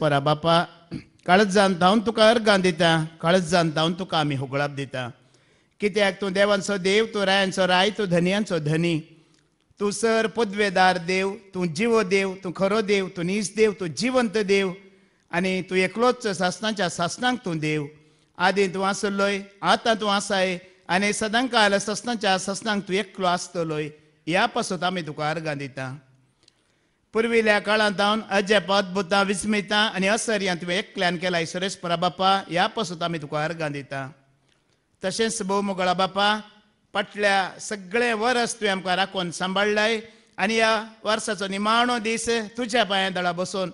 परा बापा काळज जाणता हांव तुका अर्गां दिता काळच जाणता हांव तुका आमी हुगळाप दिता कित्याक तूं देवांचो देव तूं रायांचो राय तूं धनियांचो धनी तूं सर पदवेदार देव तूं जिवो देव तूं खरो देव तूं नीज देव तूं जिवंत देव आनी तूं एकलोच सासनाच्या सासनांक तूं देव आदी तूं आसलोय आतां तूं आसाय आनी सदां काल सासनाच्या सासनांक तूं एकलो आसतलोय ह्या पासून आमी तुका अर्गां दिता पुर्विल्या जावन अजेप अद्भुत विस्मितां आनी असर्यां तुवें एकल्यान केला सुरेश परा बापा ह्या पासून आमी तुका अर्गां दिता तशेंच भोवमुगळा बापा फाटल्या सगळें वरस तुवें आमकां राखून सांबाळलाय आनी ह्या वर्साचो निमाणो दीस तुज्या पायां दळा बसून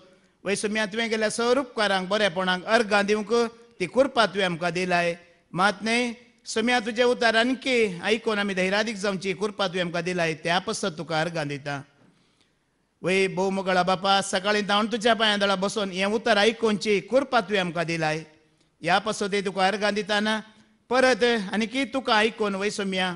सुम्या तुवें गेल्या स्वरूपकारांक बरेपणाक अर्गां दिवंक ती कृपा तुवें आमकां दिलाय मात न्हय सुम्या तुजे उतार आणखी आयकून आमी धैरादीक जावची कुर्पा आमकां दिलाय त्या पसत तुका अर्गां दिता वय मोगळा बापा सकाळी धावन तुझ्या पांयादळा बसून हे उतर आयकोनची कुरपा तुवें आमकां दिलाय ह्या पासून ते तुका अर्घां दिताना परत आनी की तुका आयकोन वय सोम्या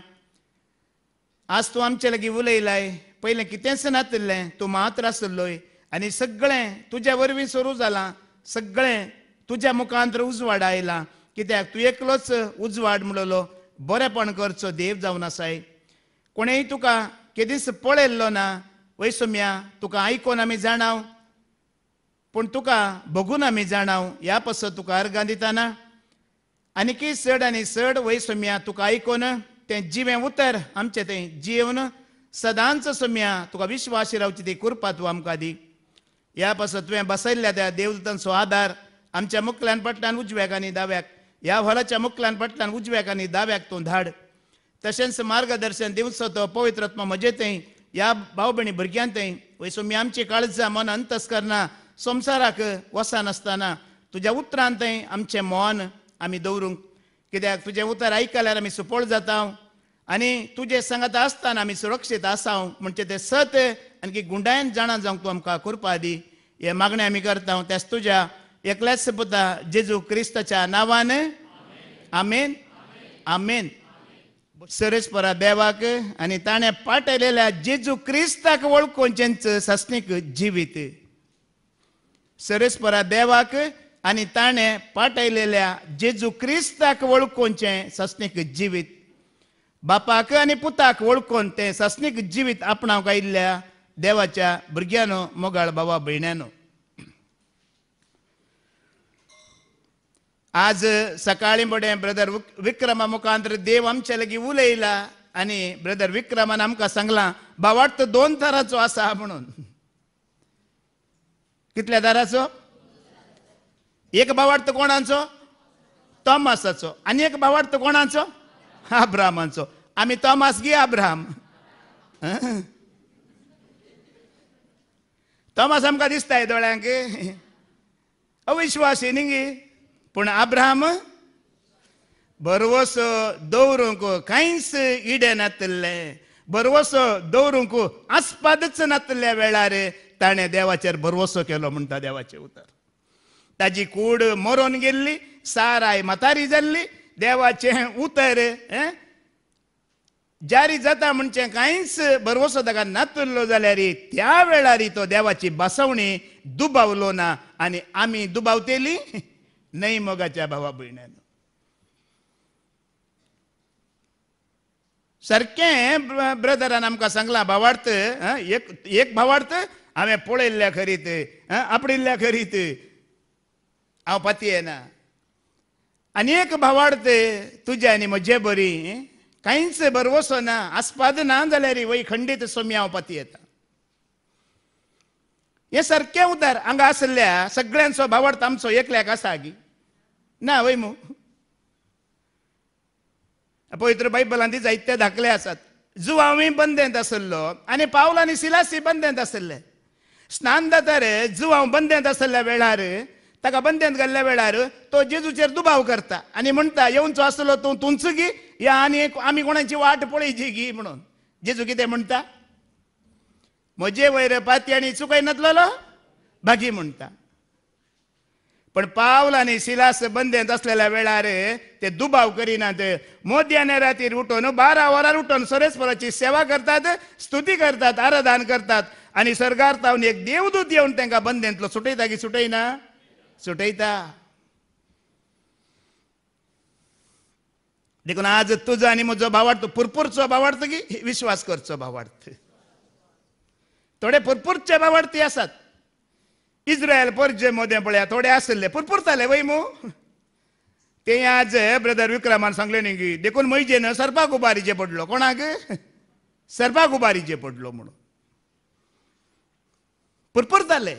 आज तूं आमचे लागीं उलयलाय पयलें कितेंच नातिल्लें तूं मात्र आसलोय आनी सगळें तुज्या वरवीं सुरू जालां सगळें तुज्या मुखांतर उजवाड आयलां कित्याक तूं एकलोच उजवाड म्हणलो बरेपण करचो देव जावन आसाय कोणेंय तुका केदीस पळयल्लो ना वै सोम्या तुका आयकोन आमी जाणाव पूण तुका बघून आमी जाणाव ह्या पास तुका अर्गां दिताना आनिकी चड आनी चड वै सोम्या तुका आयकोन तें जिवें उतर आमचें तें जीवन सदांच सोम्या तुका विश्वास रावची ती कुरपा तूं आमकां दी ह्या पास तुवें बसयल्ल्या त्या देवदूतांचो आदार आमच्या मुखल्यान पटल्यान उजव्याक आनी दाव्याक ह्या हॉलाच्या मुखल्यान पटल्यान उजव्याक आनी दाव्याक तूं धाड तशेंच मार्गदर्शन दिवचो तो पवित्रत्मा म्हजे थंय या भुरग्यांतय मी आमची काळजा मनान करना संवसाराक वसान आसतना तुज्या थंय आमचें मोन आमी दवरूंक कित्याक तुजें उतर आयकल्यार आमी सुपोळ जाता आनी तुजे संगत आसतना आमी सुरक्षीत आसा म्हणजे ते सत आनी गुंडायन जाणा जावंक तूं आमकां करपा दी हे मागणें आमी करता त्याच तुज्या एकल्याच पुता जेजू क्रिस्ताच्या नांवान आमेन आमेन परा देवाक आणि ताणे पाठयलेल्या जेजू क्रिस्ताक वळखून चेच सासनीक जिवीत परा देवाक आणि ताणे पाठयलेल्या जेजू क्रिस्ताक वळखूनचे सस्नीक जिवीत बापाक आणि पुताक वळखून ते सस्नीक जिवीत आपण आयल्या देवाच्या भुरग्यानो मोगाळ बाबा भयण्यानो आज सकाळी मोडे ब्रदर विक्रमा मुखांतर देव आमच्या लगी उलयला आणि ब्रदर विक्रमान आमकां सांगला बावट दोन तरांचो आसा म्हणून कितल्या तरांचो एक बावार्थ कोणाचो तोमासाचो आणि एक बावार्थ कोणाचो आब्रामाचो आम्ही तोमास गे आब्राम तोमास आमकां दिसताय दोळ्यांक अविश्वासी न्ही गी पण आब्राम बरवस दवरूंक कांयच इडे नातल्लें भरवसो दवरूंक आस्पादच नातल्या वेळार ताणें देवाचेर भरवसो केलो म्हणटा देवाचे उतर ताजी कूड मरोन गेल्ली साराय म्हातारी जाल्ली देवाचें उतर जारी जाता म्हणचे कांयच भरवसो ताका नातुरलो जाल्यार त्या वेळारी तो देवाची बसवणी दुबावलो ना आनी आमी दुबावतेली नाही मगाच्या भावा भयणानं सारखें ब्रदरान आमकां सांगला भावार्थ एक एक भावार्थ हांवें पळयल्ल्या खरीत आपडिल्ल्या खरीत हांव पातयेना येना आनी एक भावार्थ तुजे आनी म्हजे बरी कांयच बरवसो ना आस्पाद ना जाल्यार वय खंडीत सोमी हांव पातयेता हे सारखे उतार हंगा आसल्या सगळ्यांचो भावार्थ आमचो एकल्याक आसा गी ना वय मू पवित्र ती जायते धाकले आसात जुवांवी बंदेंत आसलो आनी पावल आनी सिलासी बंदेंत आसले स्नान जु जुवांव बंदेंत आसल्या वेळार ताका बंदेंत घाल्ल्या वेळार तो जेजूचेर दुबाव करता आनी म्हणटा येवचो आसलो तूं तुमचो गी या आनी आमी कोणाची वाट पळयची गी म्हणून जेजू कितें म्हणटा म्हजे वैर पाती आणि चुकय नदलो भागी म्हणता पण पावल आणि शिलास बंदेंत असलेल्या वेळार ते दुबाव करीनात मोद्याने रात्री उठून बारा वरार उठून सरेस्वराची सेवा करतात स्तुती करतात आराधान करतात आणि तावून एक देवदूत येऊन त्यांना बंदेंतलो सुटयता की सुटयना सुटयता देखून आज तुझा आणि म्हजो भावार्थ पुरपूरचो भावार्थ की विश्वास करचो भावार्थ थोडे भरपूर चेबावडती असत आसात इस्रायल परजे मोदे पळया थोडे आसले भरपूर जाले मू ते आज ब्रदर विक्रमान सांगले न्ही देखून मैजेन सरपाक उबारीचे पडलो कोणाक सरपाक उबारीचे पडलो म्हणून भरपूर जाले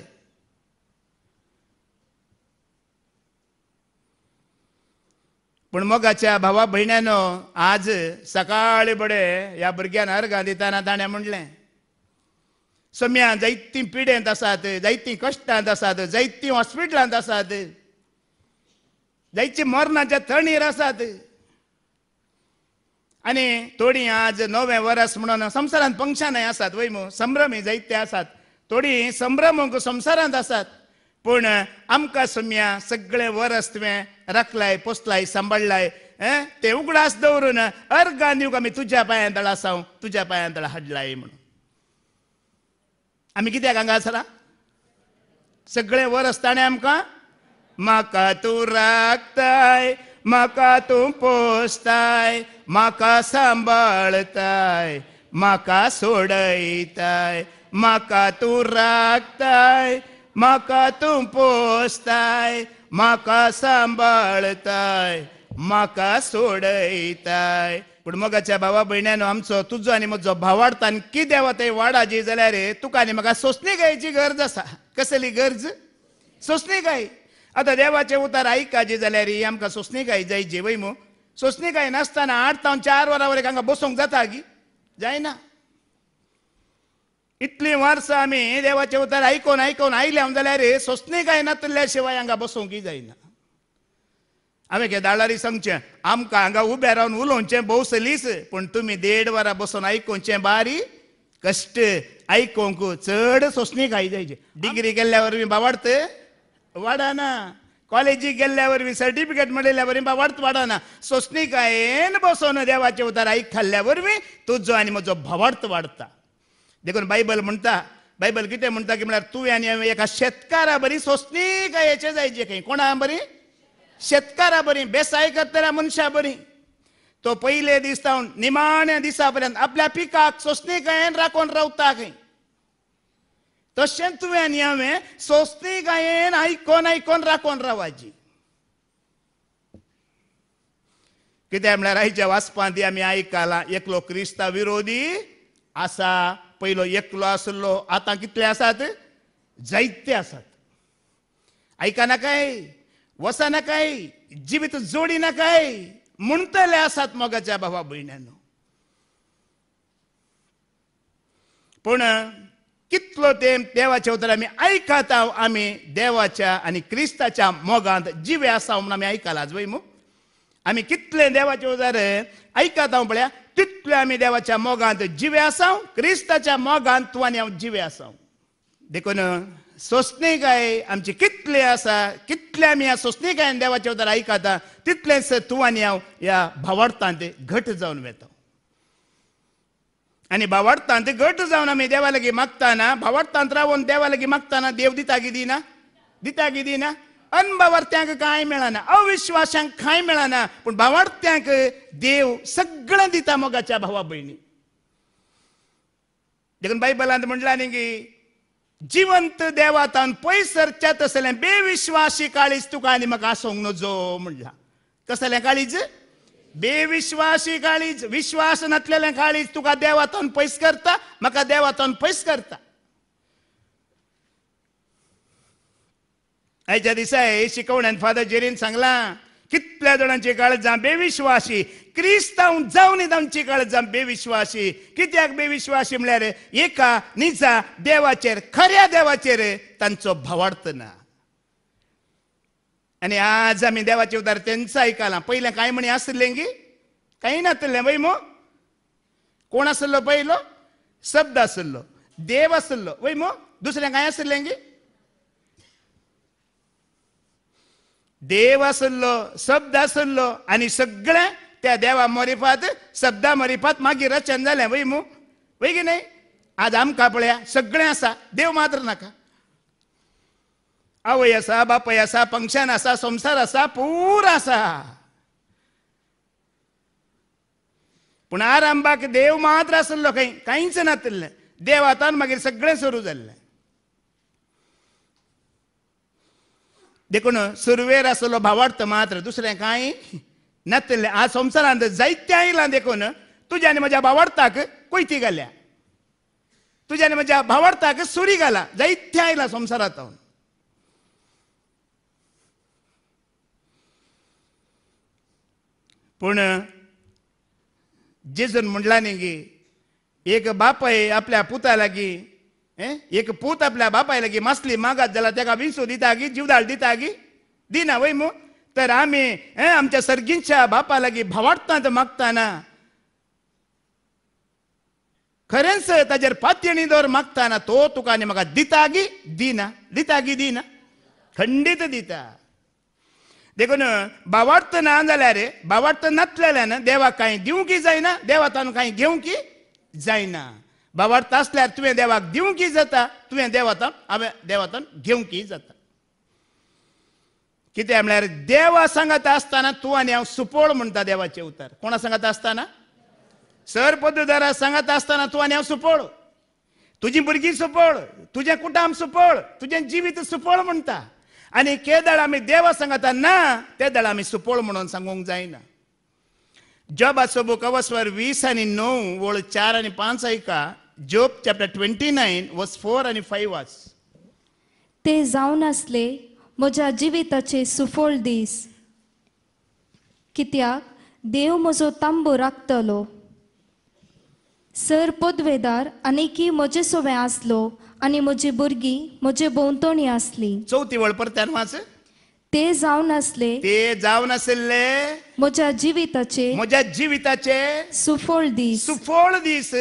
पण मगाच्या भावा भयण्यानं आज सकाळी बडे या भुरग्यान अर्घा दिताना ताणें म्हणलें सोम्यान जायतीं पिडेंत आसात जायतीं कश्टांत आसात जायतीं हॉस्पिटलांत आसात जायतीं मरणाच्या थणीर आसात आनी थोडीं आज नवें वरस म्हणून संवसारांत पंक्षांनाय आसात वै मू संभ्रमी जायते आसात थोडीं संभ्रमूंक संवसारांत आसात पूण आमकां सोम्या सगळें वरस तुवें राखलाय पोसलाय सांबाळलाय तें उगडास दवरून अर्गान दिवंक आमी तुज्या पांयांत तळा तुज्या पांयांत तळा हाडलाय म्हणून आम्ही कित्याक हांगा आसला सगळे वर असताना आमकां म्हाका तूं राखताय म्हाका तूं पोसताय म्हाका सांबाळताय म्हाका सोडयताय म्हाका तूं राखताय म्हाका तूं पोसताय म्हाका सांबाळताय म्हाका सोडयताय पूण मगाच्या भावा भयण्यानो आमचो तुजो आनी म्हजो भावार्थान कितें देवा ते वाडाजी जाल्यार तुका आनी म्हाका सोसणी गायची गरज आसा कसली गरज सोसणी गाय आतां देवाचे उतार आयकाजी जाल्यार ही आमकां सोसणी गाय जाय जेवय मू सोसणी गाय नासतना आठ तावन चार वरां वरेक हांगा बसोंक जाता गी जायना इतलीं वर्सां आमी देवाचे उतार आयकून आयकोन आयल्या जाल्यार सोसणी गाय नातल्या शिवाय हांगा बसूंक जायना आम्ही केदारी सांगचे आमकां हांगा उबे रावन उलोवचें भोव पूण तुमी देड वरां बसून आयकुचें बारी कश्ट आयकोंक चड सोंसणी खाई जायची डिग्री गेल्ल्या वरवीं बावाडत वाडाना कॉलेजीक गेल्ल्या वरवीं सर्टिफिकेट मेळयल्या वरवीं वाडना वाडाना कायेन बसोन देवाचे उतार आयक खाल्ल्या वरवीं तुजो आनी म्हजो भावार्थ वाडता देखून बायबल म्हणटा बायबल कितें म्हणटा की म्हळ्यार तुवें आनी एका शेतकारा बरी सोसणीकायेचें जायचें खंय कोणा बरी शेतकारा बरी बेसाय करतल्या मनशा बरी तो पहिले दीस जावन निमाण्या दिसा पर्यंत आपल्या पिकाक सोसणीकायेन राखून रावता खंय तशेंच तुवें आनी हांवें सोसणीकायेन आयकोन आयकोन राखून रावाची कित्याक म्हळ्यार आयच्या वाचपांत आमी आयकलां एकलो क्रिस्ता विरोधी आसा पयलो एकलो आसलो आतां कितले आसात जायते आसात आयकना काय वसा जिवीत जीवित काय म्हणतले आसात मोगाच्या भावा भयणांनो पण कितलो ते देवाच्या उतर आमी ऐकत आम्ही देवाच्या आणि क्रिस्ताच्या मोगांत जिवे असा म्हूण आमी आयकाला आजवय मग आम्ही कितले देवाचे उतर ऐकत पळया तितले आम्ही देवाच्या मोगांत जिवे असा क्रिस्ताच्या मोगांत तू आणि हांव जिवे असा देखून गाय आमची कितले आसा कितले आमी ह्या सोसणेगायन देवाचे उतर आयकता तितलेच तूं आनी हांव ह्या भावार्थांत घट जावन वेता आणि भावार्थांत घट जावन आमी देवा लागीं मागताना भावार्थांत रावून देवा लागीं मागताना देव दिता की दिना दिता गी दिना अनभावार्थ्यांक कांय मेळना अविश्वासांक कांय मेळना पूण भावार्थ्यांक देव सगळं दिता मोगाच्या भावा भयणी देखून बायबलांत म्हणला न्ही की जिवंत देवातान पैस सरच्या तसल्या बेविश्वासी काळीज तुका आनी म्हाका सोंग नजो म्हणला कसल्या काळीज बेविश्वासी काळीज विश्वास नसलेल्या काळीज तुका देवातान पैस करता म्हाका देवातान पैस करता आयच्या दिसा हे शिकवण्यान फादर जेरीन सांगला कितल्या जणांची काळजां बेविश्वासी क्रिस्तांव जावन तांची काळजां बेविश्वासी कित्याक बेविश्वासी म्हळ्यार एका निजा देवाचेर खऱ्या देवाचेर तांचो भावार्थ ना आनी आज आमी देवाचे उदार तेंच आयकलां पयलें कांय म्हणी आसलें गी कांय नासलें वैमो कोण आसलो पयलो शब्द आसलो देव आसलो वै मो दुसरें कांय आसलें गी देव असल्लो शब्द असल्लो आनी सगळें त्या देवा मरिफात शब्दा मरिफात मागीर रचन झाले वय मू वय की नाही आज आमकां पळया सगळे असा देव मात्र नका आवय आसा बापय आसा पंक्शन आसा संसार असा पूर आसा पूण देव मात्र असल्लो काही काहीच नातल्लें देव आता मागीर सगळें सुरू झाले देखून सुरवेर आसलो भावार्थ मात्र दुसरें कांय नातले आज संवसारांत जायत्या आयलां देखून तुज्यान म्हज्या भावार्थाक कोयती घाल्या तुज्यान म्हज्या भावार्थाक सुरी घाला जायत्या आयला संवसारांत पूण जेजून म्हणला न्ही गी एक बापय आपल्या पुता लागीं एक पूत आपल्या बापायला की मसली मागात झाला तेका विसू दिता गी जीवदाळ दिता गी दिना वय मू तर आम्ही आमच्या सर्गींच्या बापाला की भवाटतात मागताना खरेंच ताजेर पातयणी दवर मागताना तो तुका आनी म्हाका दिता गी दिना दिता गी दिना खंडीत दिता देखून बावार्थ ना जाल्यार रे बावार्थ देवा देवाक कांय की जायना देवा काही घेऊ की जायना बाबार्थ असल्यार तुवें देवाक की जाता तुवें देवातां हांवें घेऊ की जाता कितें म्हळ्यार देवा सांगता आसतना तूं आनी हांव सुपोळ म्हणटा देवाचे उतार कोणा सांगता आसतना सर पदवीधरा सांगता आसतना तूं आनी हांव सुपोळ तुझी भुरगीं सुपोळ तुजें कुटाम सुपोळ तुजें जिवीत सुपोळ म्हणटा आनी केदळ आमी देवा सांगता ना ते दळ आमी सुपोळ म्हणून सांगूंक जायना जॉबाचो बुक कवस्वर वीस आनी णव वळ चार आनी पांच ऐका Job chapter twenty nine verse four आणि फाईव्ह वॉज ते जाऊन असले म्हज्या जिविताचे सुफोल दीस कित्याक देव म्हजो तांबो राखतलो सर पदवेदार आनीकी मजे सोबे आसलो आनी म्हजी भुरगीं मजे भोंवतणी असली चौथी वळ परत्यान वाच ते जावन असले ते जावन आशिल्ले म्हज्या जिविताचे म्हज्या जिविताचे सुफोल दीस सुफोल दीस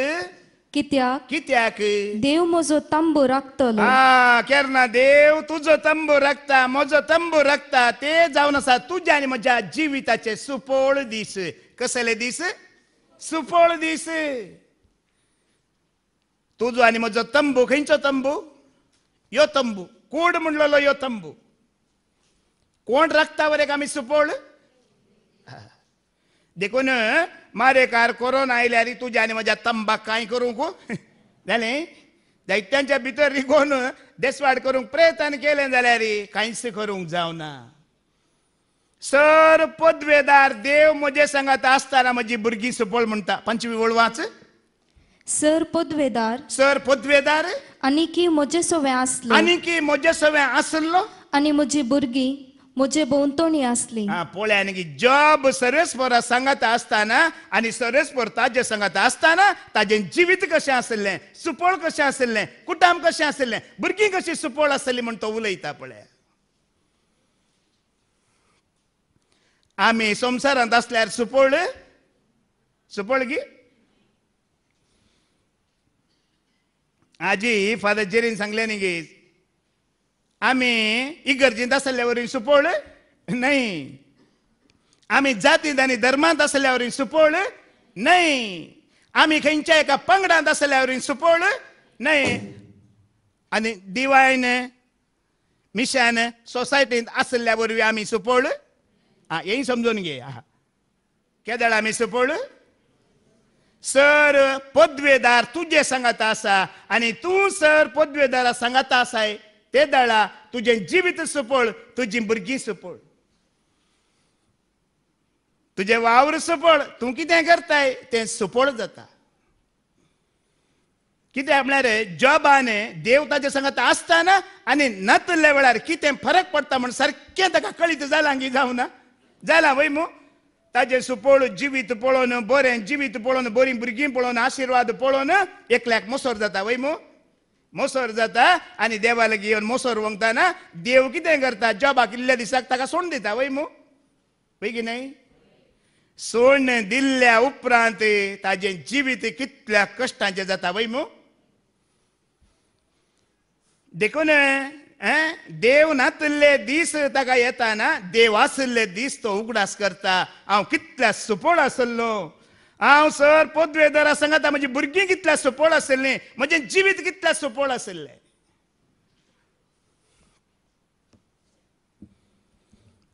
कित्याक कित्याक देव म्हजो तंबू रक्तलो हा ना देव तुझो तंबू रक्ता म्हजो तंबू रक्ता ते जाऊन असा तुज्या आणि माझ्या जिविताचे सुपोळ दिस कसले दीस सुपोळ दिस तुझो आणि म्हजो तंबू खंयचो तंबू यो तंबू कोण म्हणलेलो यो तंबू कोण रक्तावर एक आम्ही सुपोळ देखून मारे कार कोरोना आयले तुझ्या आणि माझ्या तंबाक काय करूंक जालें दैत्यांच्या भीतर रिगोन देशवाड करूंक प्रयत्न केले जाल्यार कांयच करूंक जावना सर पदवेदार देव म्हजे सांगत असताना माझी भुरगीं सुपळ म्हणता पंचवी वळवाच सर पदवेदार सर पदवेदार आनी की मजे सोवें असलो आणि की मजे सोवें असलो आनी म्हजी भुरगीं मुझे बहुतोणी आसली हा पोळ्या की जॉब सर्वेश्वर सांगात असताना आणि सर्वेश्वर ताजे सांगत असताना ताजे जिवीत कसे असले सुपोळ कसे असले कुटाम कसे असले भुरगीं कशी सुपोळ असली म्हण तो उलयता पळय आमी संसारात आसल्यार सुपोळ सुपोळ गी आजी फादर जेरीन सांगले न्ही गी आम्ही इगर्जीत असल्यावर सुपोळ नाही आम्ही जातीत आणि धर्मांत असल्यावर सुपोळ नाही आम्ही खंयच्या एका पंगडात असल्यावर सुपोळ नाही आणि दिवायन मिशान सोसायटीत असल्यावर आम्ही सुपोळ हा हे समजून घे हा केदळ आम्ही सुपोळ सर पदवेदार तुझे सांगात असा आणि तू सर पदवेदारा सांगात असाय ते दळा तुझे जिवीत सुपळ तुझी भुरगीं सुपळ तुझे वावर सुपळ तू कितें करताय तें सुपळ जाता कितें म्हळ्यार जॉबान देव ताचे सांगत आसताना आनी नतल्या वेळार कितें फरक पडटा म्हण सारकें ताका कळीत जालां की ना जालां वय मू ताजे सुपळ जिवीत पळोवन बरें जिवीत पळोवन बरीं भुरगीं पळोवन आशिर्वाद पळोवन एकल्याक मसोर जाता वय मू मोसर जाता आणि देवा घेऊन येवन मोसर वंगताना देव किती करता जॉबा किल्ल्या दिसाक ताका सोड दिता वय मू वय की नाही सोड दिल्ल्या उपरांत ताजे जिवीत कितल्या कष्टांचे जाता वय मू देखून देव नातले दीस ताका येताना देव आसले दीस तो उगडास करता हांव कितल्या सुपोळ आसलो हांव सर पदवेदरा सांगता म्हजी भुरगीं कितल्या सुपोळ आशिल्लीं म्हजें जिवीत कितल्या सोपोळ आशिल्लें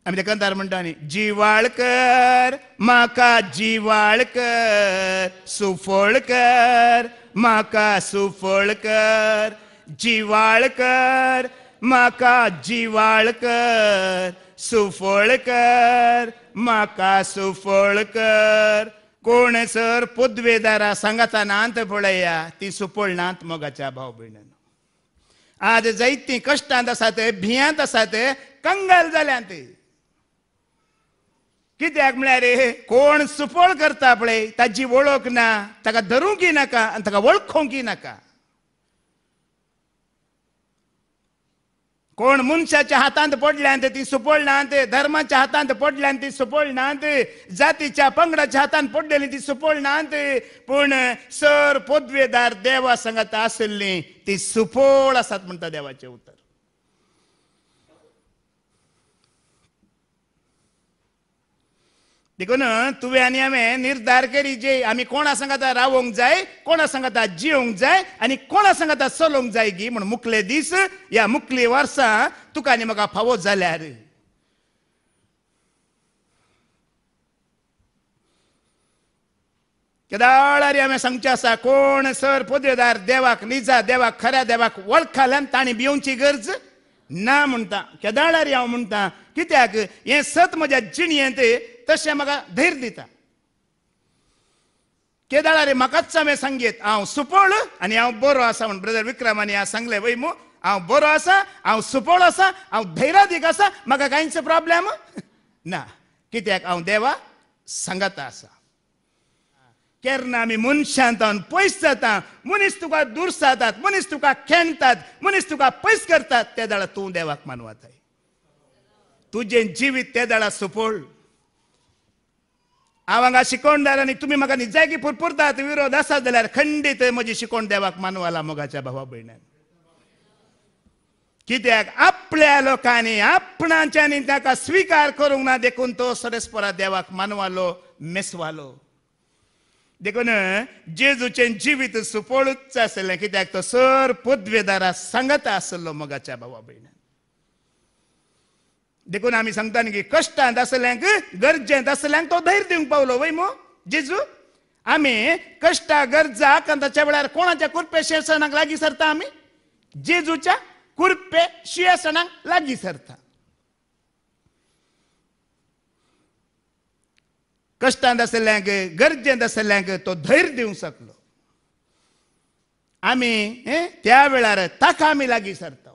आमी लेखनदार म्हणटा न्ही जिवाळकर म्हाका जिवाळकर सुफळकर म्हाका सुफळकर जिवाळकर म्हाका जिवाळकर सुफळकर म्हाका सुफळकर ಕೋಣೆಸರ್ सर सांगाताना पळया ती ती ಸುಪೋಳ್ನಾಂತ मोगाच्या भाव भयण आज जैती कष्टांत आसा ते भियांत आसा ते कंगाल जाल्या ती कित्याक म्हळ्यार कोण सुपोळ करता पळय ताची वळख ना ताका धरूंक नाका आनी ताका वळखोंकी नाका कोण मनशाच्या हातांत पडल्यान ती सुपडला ते धर्माच्या हातांत पडल्यान ती सुपोळ ते जातीच्या पंगडाच्या हातांत पडलेली ती सुपडला ते पूण सर पदवेदार देवा सांगत आशिल्ली ती सुपोळ आसात म्हणटा देवाचे उतर देखून तुवें आणि हांवें निर्धार केली जे आमी कोणा सांगात रावोंक जाय कोणा सांगात जिवंक जाय आनी कोणा सांगाता चलोंक जाय गी म्हण मुकले दीस या मुकली वर्सां तुका आनी म्हाका फावो जाल्यार केदाळारी हांवें सांगचें आसा कोण सर पोदेदार देवाक निजा देवाक खऱ्या देवाक वळखाल्यान ताणी भिवची गरज ना म्हणटा केदाळारी हांव म्हणटा कित्याक हे सत म्हज्या जिणयेंत म्हाका धैर्य दिता आरे म्हाकाच हांवें सांगीत हांव सुपळ आनी हांव बरो आसा म्हण ब्रदर विक्रमानी हांव सांगलें वय मू हांव बरो आसा हांव सुपोळ आसा हांव धैरादीक आसा म्हाका कांयच प्रॉब्लेम ना कित्याक हांव देवा सांगता आसा केन्ना आमी मनशांत पयस जाता मनीस तुका दूर जातात मनीस तुका खेणतात मनीस तुका पयस करतात ते दाळा तूं देवाक मानवाताय तुजें जिवीत ते दाळा सुपोळ आवांगा शिकोवण दिला आणि तुमी म्हाका निजागी पुरपुरतात विरोध असा जाल्यार खंडित म्हजी शिकोण देवाक मानवाला मोगाच्या भावा भयण्यान कित्याक आपल्या लोकांनी आपणाच्यानी ताका स्वीकार करूंक ना देखून तो सरस्परा देवाक मानवालो मेसवालो देखून जेजूचे जिवीत सुपोळूच आसलें कित्याक तो सर पदवेदारा सांगता आसलो मोगाच्या भावा भयण देखून आम्ही सांगता की कष्टांत असल्यांक गरजेंत असल्यांक तो धैर्य दिवंक पावलो वय मो जेजू आमी कष्टा गरजा कंदाच्या वेळार कोणाच्या कुर्पे शिरसणाक लागीं सरता आमी जेजूच्या कुर्पे शिरसणाक लागीं सरता कष्टांत असल्यांक गरजेंत असल्यांक तो धैर्य देऊ शकलो आमी त्या वेळार ताका आम्ही लागी सरता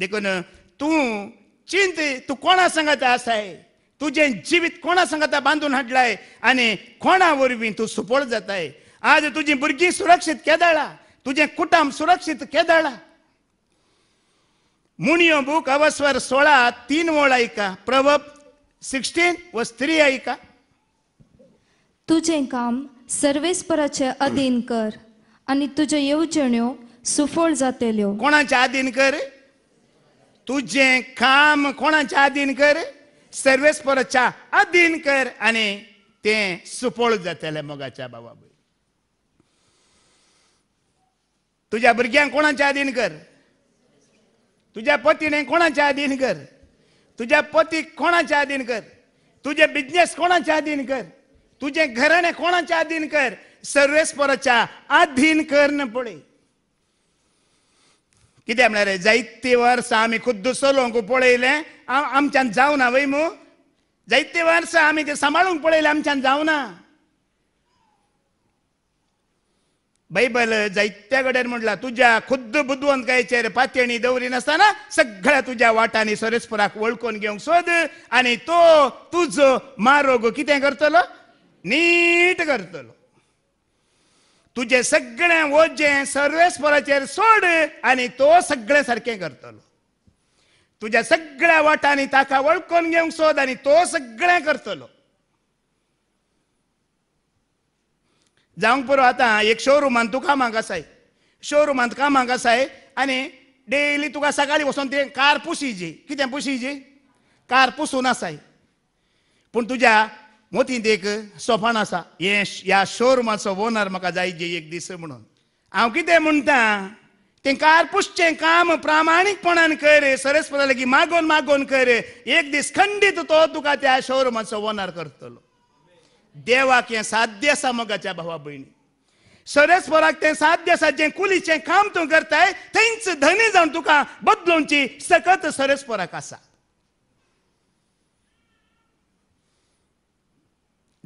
ना तू चिंत तू कोणा सांगत आसाय तुझे जीवित कोणा संगत बांधून हाडलाय आणि कोणा वरवीं तू सुपोळ जाताय आज तुझी भुरगीं सुरक्षित केदळा तुझे कुटुंब सुरक्षित केदळा मुनियो बुक अवस्वर सोळा तीन ओळ ऐका प्रभप सिक्स्टीन व स्त्री ऐका तुझे काम सर्वेस्पराचे अधीन कर आणि तुझे येवजण्यो सुफळ जातल्यो कोणाच्या अधीन कर तुझे काम कोणाच्या अधीन कर सर्वेस्परच्या अधीन कर आणि ते सुपोळ जातले मोगाच्या बाबा तुझ्या भुरग्यांक कोणाच्या अधीन कर तुझ्या पतीने कोणाच्या अधीन कर तुझ्या पती कोणाच्या अधीन कर तुझे बिझनेस कोणाच्या अधीन कर तुझे घराणे कोणाच्या अधीन कर सर्वेस्परच्या अधीन कर न पुढे कित्याक म्हळ्यार जायते वर्सां आमी खुद्द चलोवंक पळयलें आमच्यान जावना वय मू जायते वर्सां आमी तें सांबाळूंक पळयलें आमच्यान जावना बैबल जायत्या कडेन म्हटला तुज्या खुद्द बुद्वंतकायचेर पातेणी दवरी नासतना सगळ्या तुज्या वाटांनी सोरेस्पुराक वळखून घेवंक सोद आनी तो तुजो मारोग कितें करतलो नीट करतलो तुझे सगळे ओजे सर्वेस्वराचेर सोड आणि तो सगळे सारखे करतलो तुझ्या सगळ्या वाटांनी ताका वळखून घेवंक सोद आणि तो सगळें करतलो जावंक पुरो आता एक शोरूमांत तूं कामांक आसाय शोरूमांत कामांक आसाय आणि डेली तुका सकाळीं बसून ते कार पुसीजी कितें पुसीजी कार पुसून आसाय पूण तुज्या मोती देख सोफान आसा हे ह्या शोरुमाचो ओनर म्हाका जे एक दीस म्हणून हांव कितें म्हणटा ते कारपुसचें काम प्रामाणीकपणान कर सरस्वता लेगीत मागोन मागोन कर एक दीस खंडीत तो तुका त्या शोरुमाचो ओनर करतलो देवाक हें साध्य आसा मोगाच्या भावा भयणी सरस्वराक तें साध्य आसा जें कुलीचें काम तूं करताय थंयच धनी जावन तुका बदलूनची सकत सरस्वराक आसा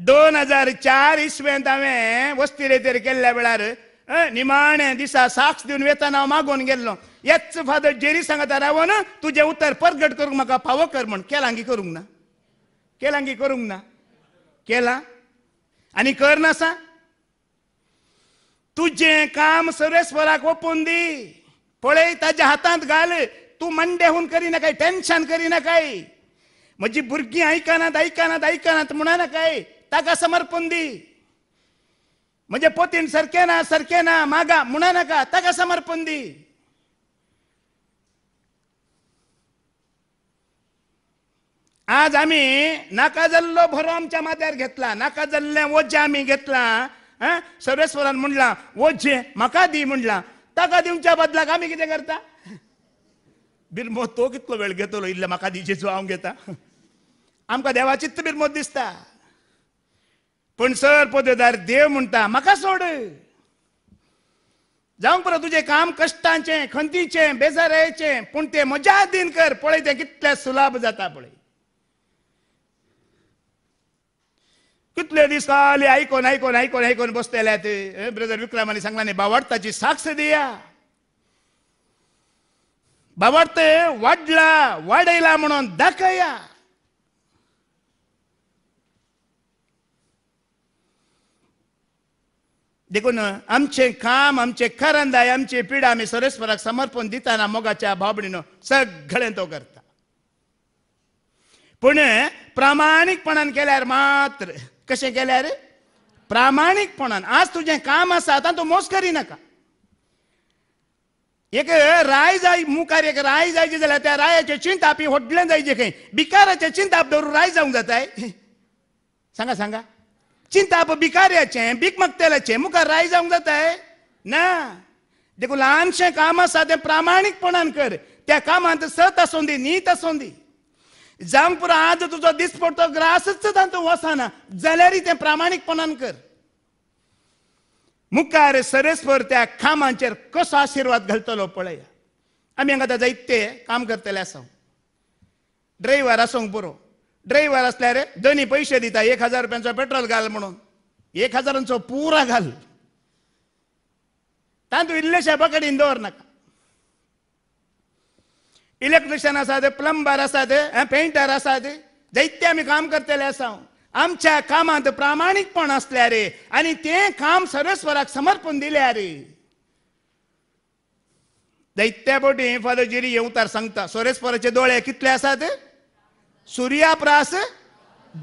दोन हजार चार इसवेंत हांवें वस्ती रेतेर केल्ल्या वेळार निमाणे दिसा साक्ष दिवन वेतन हांव मागोवन गेल्लो येच फादर जेरी सांगता रावन तुजें उतर परगट करूंक म्हाका फावो कर म्हण केलांगी करूंक ना केलांगी करूंक ना केला आनी करनासा तुजें काम सर्वेस्वराक ओपून दी पळय ताज्या हातांत घाल तूं मंडेहून करिना काय टेन्शन करिना काय म्हजी भुरगीं आयकनात आयकनात आयकनात म्हणा ताका समर्पण दी म्हणजे पोतीन ना सरके ना मागा म्हणा नका ताका समर्पण दी आज आम्ही नाका जल्लो भरो आमच्या माथ्यार घेतला नाका जल्ले वोज्जे आम्ही घेतला सर्वेश्वरान म्हणला वोज्जे म्हाका दी म्हणला ताका दिवच्या बदलाक आम्ही कितें करता बिरमो तो कितलो वेळ घेतलो इल्लो म्हाका दी जेजू हांव घेता आमकां देवाचित्त बिरमोत दिसता पण सर पदेदार देव म्हणता म्हाका सोड जाऊंक पुर तुझे काम कष्टांचे खंतीचे बेजारायचे पण ते मजा दिन कर पळय तें कितले सुलाभ जाता पळय कितले दिस आले आयकोन आयकोन आयकोन आयकोन बसलेले ते ब्रदर विक्रमानी सांगला न्ही बावडताची साक्ष दिया बावाडते वाढला वाडयला म्हणून दाखया देखून आमचे काम आमचे कारंदाय आमची पिढा आम्ही सरेश्वराक समर्पण दिताना मोगाच्या भाबणीनं सगळे तो करता पण प्रामाणीकपणान केल्यार मात्र कशें केल्यार प्रामाणीकपणान आज तुझे काम आसा आतां तूं मोस नाका एक राय जाय मुखार एक राय जायची जाल्यार त्या रायाचे चिंता ही व्हडलें जायचे खंय बिकाराचे चिंताप धरून राय जावंक जाताय सांगा सांगा चिंता आप भिकारियाचे भीक मागतेल्याचे मुखार राय जावंक जाताय ना देखून लहानशे काम आसा ते प्रामाणीकपणान कर त्या कामांत सत आसूं दी नीत आसूं दी जावं पुरो आज तुजो दीस पडतो ग्रासच तातूंत वसाना जाल्यारय तें प्रामाणीकपणान कर मुखार सरेस्वर त्या कामांचेर कसो आशिर्वाद घालतलो पळया आमी हांगा जायते काम करतले आसा ड्रायव्हर आसूंक बरो ड्रायव्हर असल्या रे दोन्ही पैसे देता एक हजार रुपयांचं पेट्रोल घाल म्हणून एक हजारांचो पुरा घाल तांदूळ इल्लेशा पकडीन दोर नका इलेक्ट्रिशियन असा ते प्लंबर असा ते पेंटर असा ते दैत्य आम्ही काम करतेले असा आमच्या कामात प्रामाणिकपण असल्या रे आणि ते काम सर्वेश्वराक समर्पण दिल्या रे दैत्या फादर येऊ येवतार सांगता सोरेश्वराचे दोळे कितले असा ते सूर्याप्रास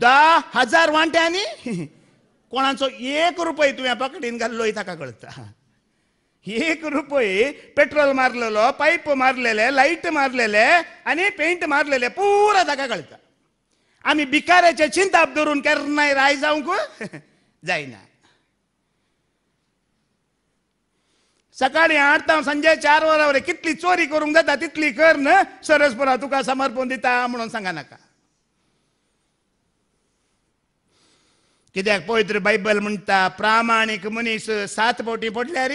धा हजार वांट्यांनी कोणाचं एक रुपये तुम्ही पकडीन इथं ताका कळता एक रुपये पेट्रोल मारलेलो पाईप मारलेले लाईट मारलेले आणि पेंट मारलेले पुरा ताका कळता आम्ही बिकाराचे चिंताब धरून नाही राय जावंक जायना सकाळी आठ संजय चार वरां कितली चोरी करूंक जाता तितली कर न सरसपुरा तुका समर्पण दिता म्हणून सांगा नका कित्याक पवित्र बायबल म्हणटा प्रामाणीक मनीस सात फावटी पडल्यार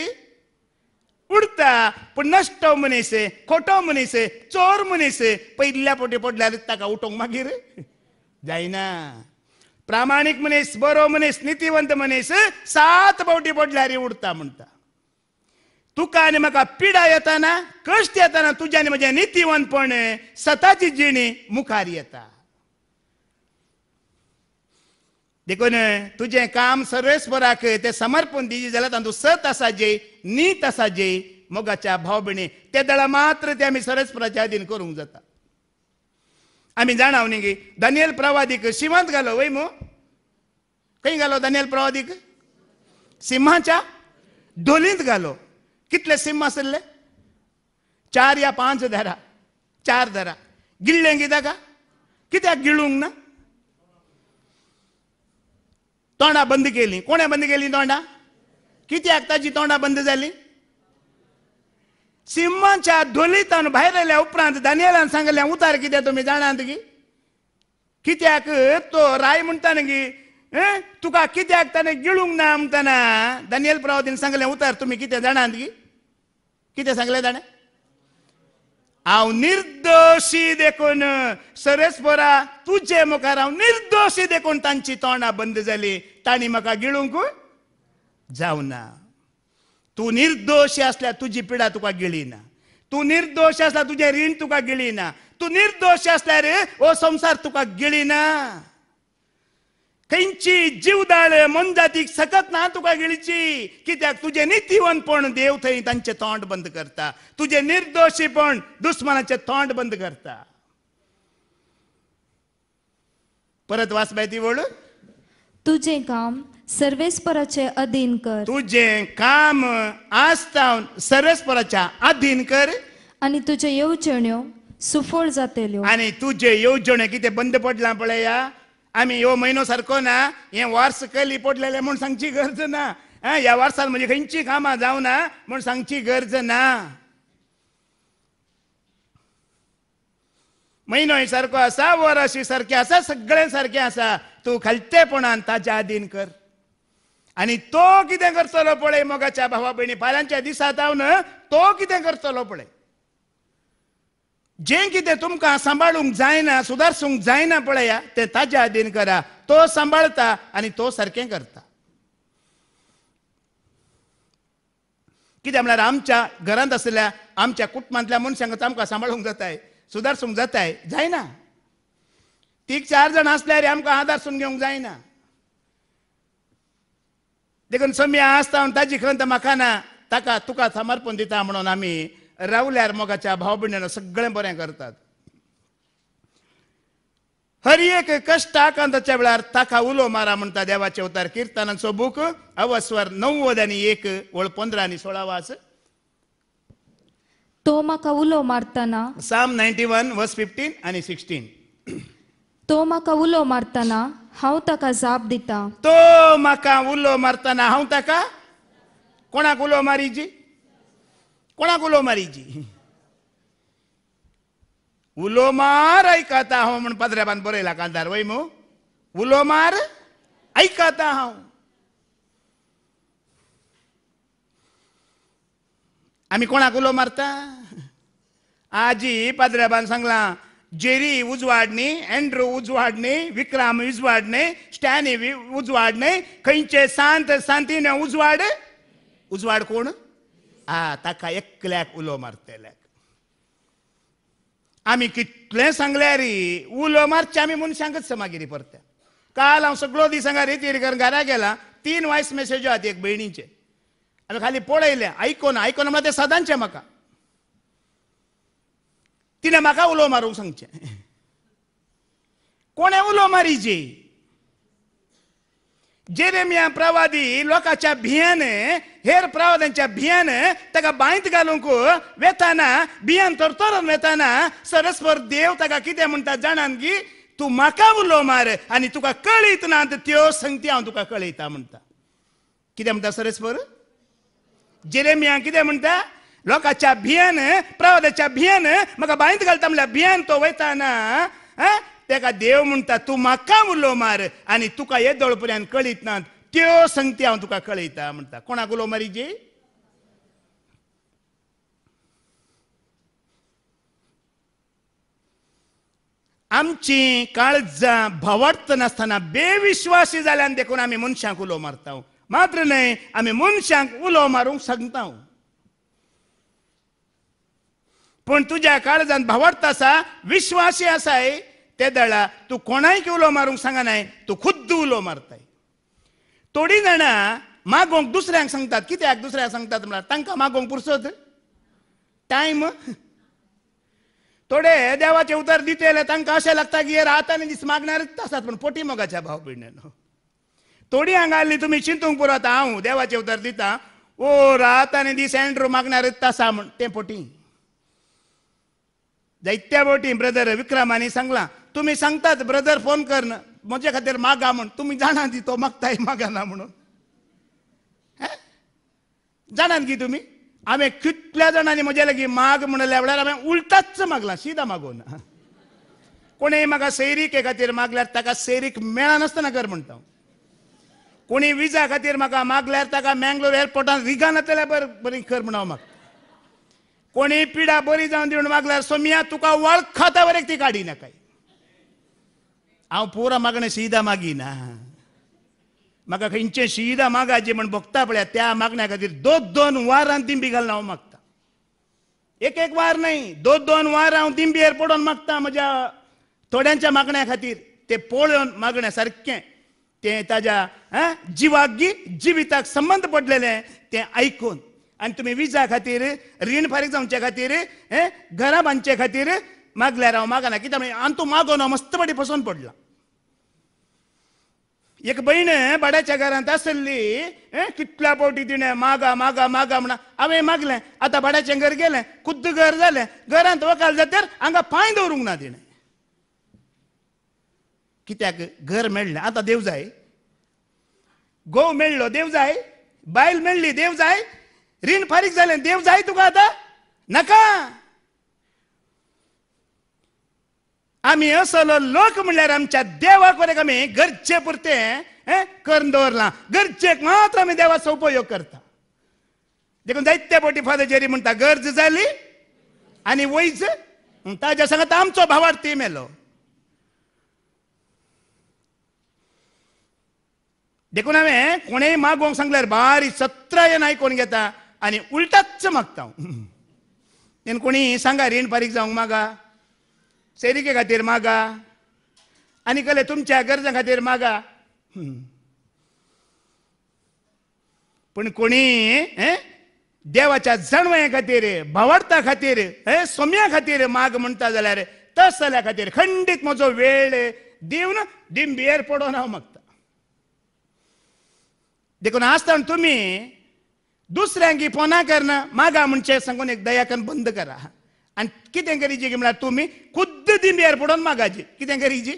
उडता पूण नष्ट मनीस खोटो मनीस चोर मनीस पयल्या फावटी पडल्यार ताका उठोवंक मागीर जायना प्रामाणीक मनीस बरो मनीस नितिवंत मनीस सात फावटी पडल्यारी उडता म्हणटा तुका आनी म्हाका पिडा येताना कश्ट येताना तुज्यानी म्हजें नितिवंतपण सताची जिणी मुखार येता देखून तुझे काम सर्वेस्वराक ते समर्पण दिजी जाल्यार तांदूळ सत जे नीत जे मोगाच्या भावबिणी ते दळा मात्र ते आमी सर्वेस्पराच्या आदीन करूंक जाता आमी जाणाव न्ही गे दानियल प्रवादीक शिमांत घालो वय मो खंय घालो दानियल प्रवादीक सिंहाच्या डोलींत घालो कितले सिंह आसले चार या पांच धरा चार धरा गिळ्ळें कित्याक कित्याक गिळूंक ना तोंडा बंद केली कोणे बंद केली तोंडा किती आक्ताची तोंडा बंद झाली सिम्माच्या धोलीतान भायर आयल्या उपरांत दानियेलान सांगलें उतार कित्याक तुमी जाणात की कित्याक तो राय म्हणटा न्ही तुका कित्याक ताणें गिळूंक ना म्हणटना दानियेल प्रवादीन सांगलें उतार तुमी कितें जाणात की कितें सांगलें ताणें हांव निर्दोशी देखून सरस्परा तुजे मुखार हांव निर्दोशी देखून तांची तोंडां बंद जाली निमित्ताने मका गिळूंक जावना तू निर्दोष असल्या तुझी पिडा तुका गिळीना तू निर्दोष असला तुझे रीण तुका गिळीना तू निर्दोष असल्या रे ओ संसार तुका गिळीना खंयची जीवदाळ मनजातीक सकत ना तुका गिळची कित्याक तुझे नितिवनपण देव थंय तांचे तोंड बंद करता तुझे निर्दोशीपण दुस्मानाचे तोंड बंद करता परत वाचबाय ती वळून तुझे काम सर्वेस्पराचे अधीन कर तुझे काम आसतावन सर्वेस्पराच्या अधीन कर आणि तुझे येवजण्यो सुफळ जातल्यो आणि तुझे येवजणे कितें बंद पडला या आम्ही यो महिनो सारखो ना हे वर्स केली पडलेले म्हणून सांगची गरज ना या ह्या वर्सान म्हजी खंयची कामां ना म्हणून सांगची गरज ना महिनो सारको असा वर अशी सारखे असा सारखे असा तू खालतेपणान ताच्या आदीन कर आणि तो किती करतलो पळय मगाच्या भावा भयणी फाल्यांच्या दिसात हांव तो किती करतलो पळय जे किती तुमकां सांबाळूंक जायना सुदारसूंक जायना पळया ते ताच्या आदीन करा तो सांभाळता आणि तो सारखे करता कित्याक म्हणल्यार आमच्या घरांत असल्या आमच्या कुटुंबांतल्या मनशांक आमकां सांबाळूंक जाताय सुदार सुम जाताय जायना तीग चार जाण असल्यार आमकां आदार सुन घेवंक जायना देखून समी आसता ताजी खंत म्हाका ना ताका तुका समर्पण दिता म्हणून आमी रावल्यार मोगाच्या भाव भयणीनं सगळें बरें करतात हर एक कष्टाक ताच्या वेळार ताका उलो मारा म्हणटा देवाचे अवतार सो बूक अवस्वर णव्वद आनी एक वळ पंदरा आनी सोळा वास ತೋಮ ಕವುಲೋ ಮಾಡ್ತಾನ साम वन वर्स आणि सिक्स्टीन तो म्हाका उलो मारतना हांव ताका जाप दिता तो उलो मारतना हांव ताका कोणाक उलो मारीची उलो मार ऐकता हांव म्हण पत्र्या कांदार बरयला वय उलो मार ऐकता हांव आमी कोणाक उलो मारता आजी पाद्रेबान सांगला जेरी उजवाडणी अँड्रू उजवाडणी विक्रम उजवाडणे स्टॅनी उजवाडणे खंयचे सांत सांतीने उजवाड उजवाड कोण आ ताका एकल्याक उलो आम्ही आमी कितलें रे उलो मारचे आमी मनशांकच समागिरी परत्या काल हांव सगळो दिसांगा रे करून घरा गेला तीन वॉयस मेसेज आहात एक भयणीचे खाली ಖಾಲಿ ಪೋಳ ಇಲ್ಲೇ ಐಕೋನ ಐಕೋನ ते सदांचे मका तिने म्हाका उलो मारूंक सांगचें कोणे उलो जेने जेरेमिया प्रवादी लोकांच्या भियान हेर प्रवाद्यांच्या भियान ताका बांयत घालूंक वेताना भियान तरतरून वेताना सरस्वर देव ताका कितें म्हणटा जाणान की तूं म्हाका उलो मार आनी तुका कळीत ना त्यो संगती हांव तुका कळयता म्हणटा कितें म्हणटा सरस्वर जेरेमिया कितें म्हणटा लोकाच्या भियेन प्रवादाच्या भियेन म्हाका बांयत घालता म्हणल्यार भियेन तो वयताना तेका देव म्हणटा तूं म्हाका उलो मार आनी तुका येदोळपुऱ्यान कळीत ना त्यो संगती हांव तुका कळयता म्हणटा कोणाक उलो मारी जी आमची काळजां भवार्थ नासतना बेविश्वासी जाल्यान देखून आमी मनशांक उलो मारता मात्र न्हय आमी मनशांक उलो मारूंक सांगता पूण तुज्या काळजांत भावार्थ असा विश्वासी आसाय ते दळा तूं कोणायक उलो मारूंक सांगनाय तूं खुद्द उलो मारताय थोडी जाणां मागोंक दुसऱ्यांक सांगतात कित्याक दुसऱ्यांक सांगतात म्हळ्यार तांकां मागोंक पुरसत टायम थोडे देवाचे उतर दितेले तांकां अशें लागता की हे रात आनी दीस मागणारच आसात पूण पोटी मोगाच्या भाव भिणेलो थोडी हांगाली तुमी चिंतूंक पुरात हांव देवाचे उतर दिता ओ रात आनी दीस एंड्रू मागणार तासा म्हण ते पोटी जायत्या बोटी ब्रदर विक्रमानी सांगला तुम्ही सांगतात ब्रदर फोन कर म्हजे खातीर मागा म्हण तुम्ही जाणा दी तो मागताय मागाना म्हणून जाणात की तुम्ही हांवें कितल्या जाणांनी म्हजे लागीं माग म्हणल्या वेळार हांवें उलटाच मागला सिदा मागोन कोणेय म्हाका सैरीके खातीर मागल्यार ताका सैरीक मेळनासतना कर म्हणटा कोणी विजा खातीर म्हाका मागल्यार ताका मँगलोर एअरपोर्टान रिगा नातल्या बरं बरी कर हांव म्हाका कोणी पिडा बरी जावन दिवन मागल्यार सोमिया तुका वळखता बरें ती काडी नाका हांव पुरा मागणें शिदा मागिना म्हाका खंयचें शिदा मागाचे म्हण भोगता पळया त्या मागण्या खातीर दोन दोन वारां दिंबी घालून हांव मागता एक एक वार नाही दोन दोन वार हांव दिंबी एअरपोर्टान मागता म्हज्या थोड्यांच्या मागण्या खातीर ते पळोवन मागण्या सारकें ते ताज्या जिवागी जिविताक संबंध पडलेले ते ऐकून आणि तुम्ही विजा खातीर रीण फारीक जावचे खातीर घरा बांदचे खातीर मागल्या राव मागना कित्याक म्हणजे आणि तूं मागोन हांव मस्त बडी फसवून पडला एक भयण बाड्याच्या घरांत आसली कितल्या पावटी तिणें मागा मागा मागा म्हणा हांवें मागलें आतां बाड्याचें घर गेलें खुद्द घर जालें घरांत वकाल जातेर हांगा पांय दवरूंक ना तिणें कित्याक घर मेळ्ळें आतां देव जाय गोव मेळ्ळो देव जाय बायल मेळ्ळी देव जाय रीण फारीक जालें देव जाय तुका आतां नाका आमी असलो लोक म्हणल्यार आमच्या देवाक वरेक आमी गरजे पुरतें करून दवरलां गरजेक मात्र आमी देवाचो उपयोग करता देखून जायते फादर फादरचेरी म्हणटा गरज जाली आनी वयच ताज्या सांगता आमचो भावार्थी मेलो देखून हांवें कोणेय मागोवंक सांगल्यार बारी सत्र येन आयकोन घेता आनी उलटाच मागता हांव तेन्ना कोणी सांगा रीण फारीक जावंक मागा सेरिके खातीर मागा आनी कले तुमच्या गरजां खातीर मागा पण कोणी हे देवाच्या जणवया खातीर भावार्था खातीर हे सोम्या खातीर माग म्हणटा जाल्यार तस जाल्या खातीर खंडीत म्हजो वेळ दिवन दिंबियेर पडोन हांव हो मागता देखून आसतना तुम्ही दुसऱ्यांकी पोना करना मागा म्हणजे सांगून एक दयाकन बंद करा आणि कितें करीजी की म्हळ्यार तुम्ही खुद्द दिंब्यार पडून मागाची कितें जी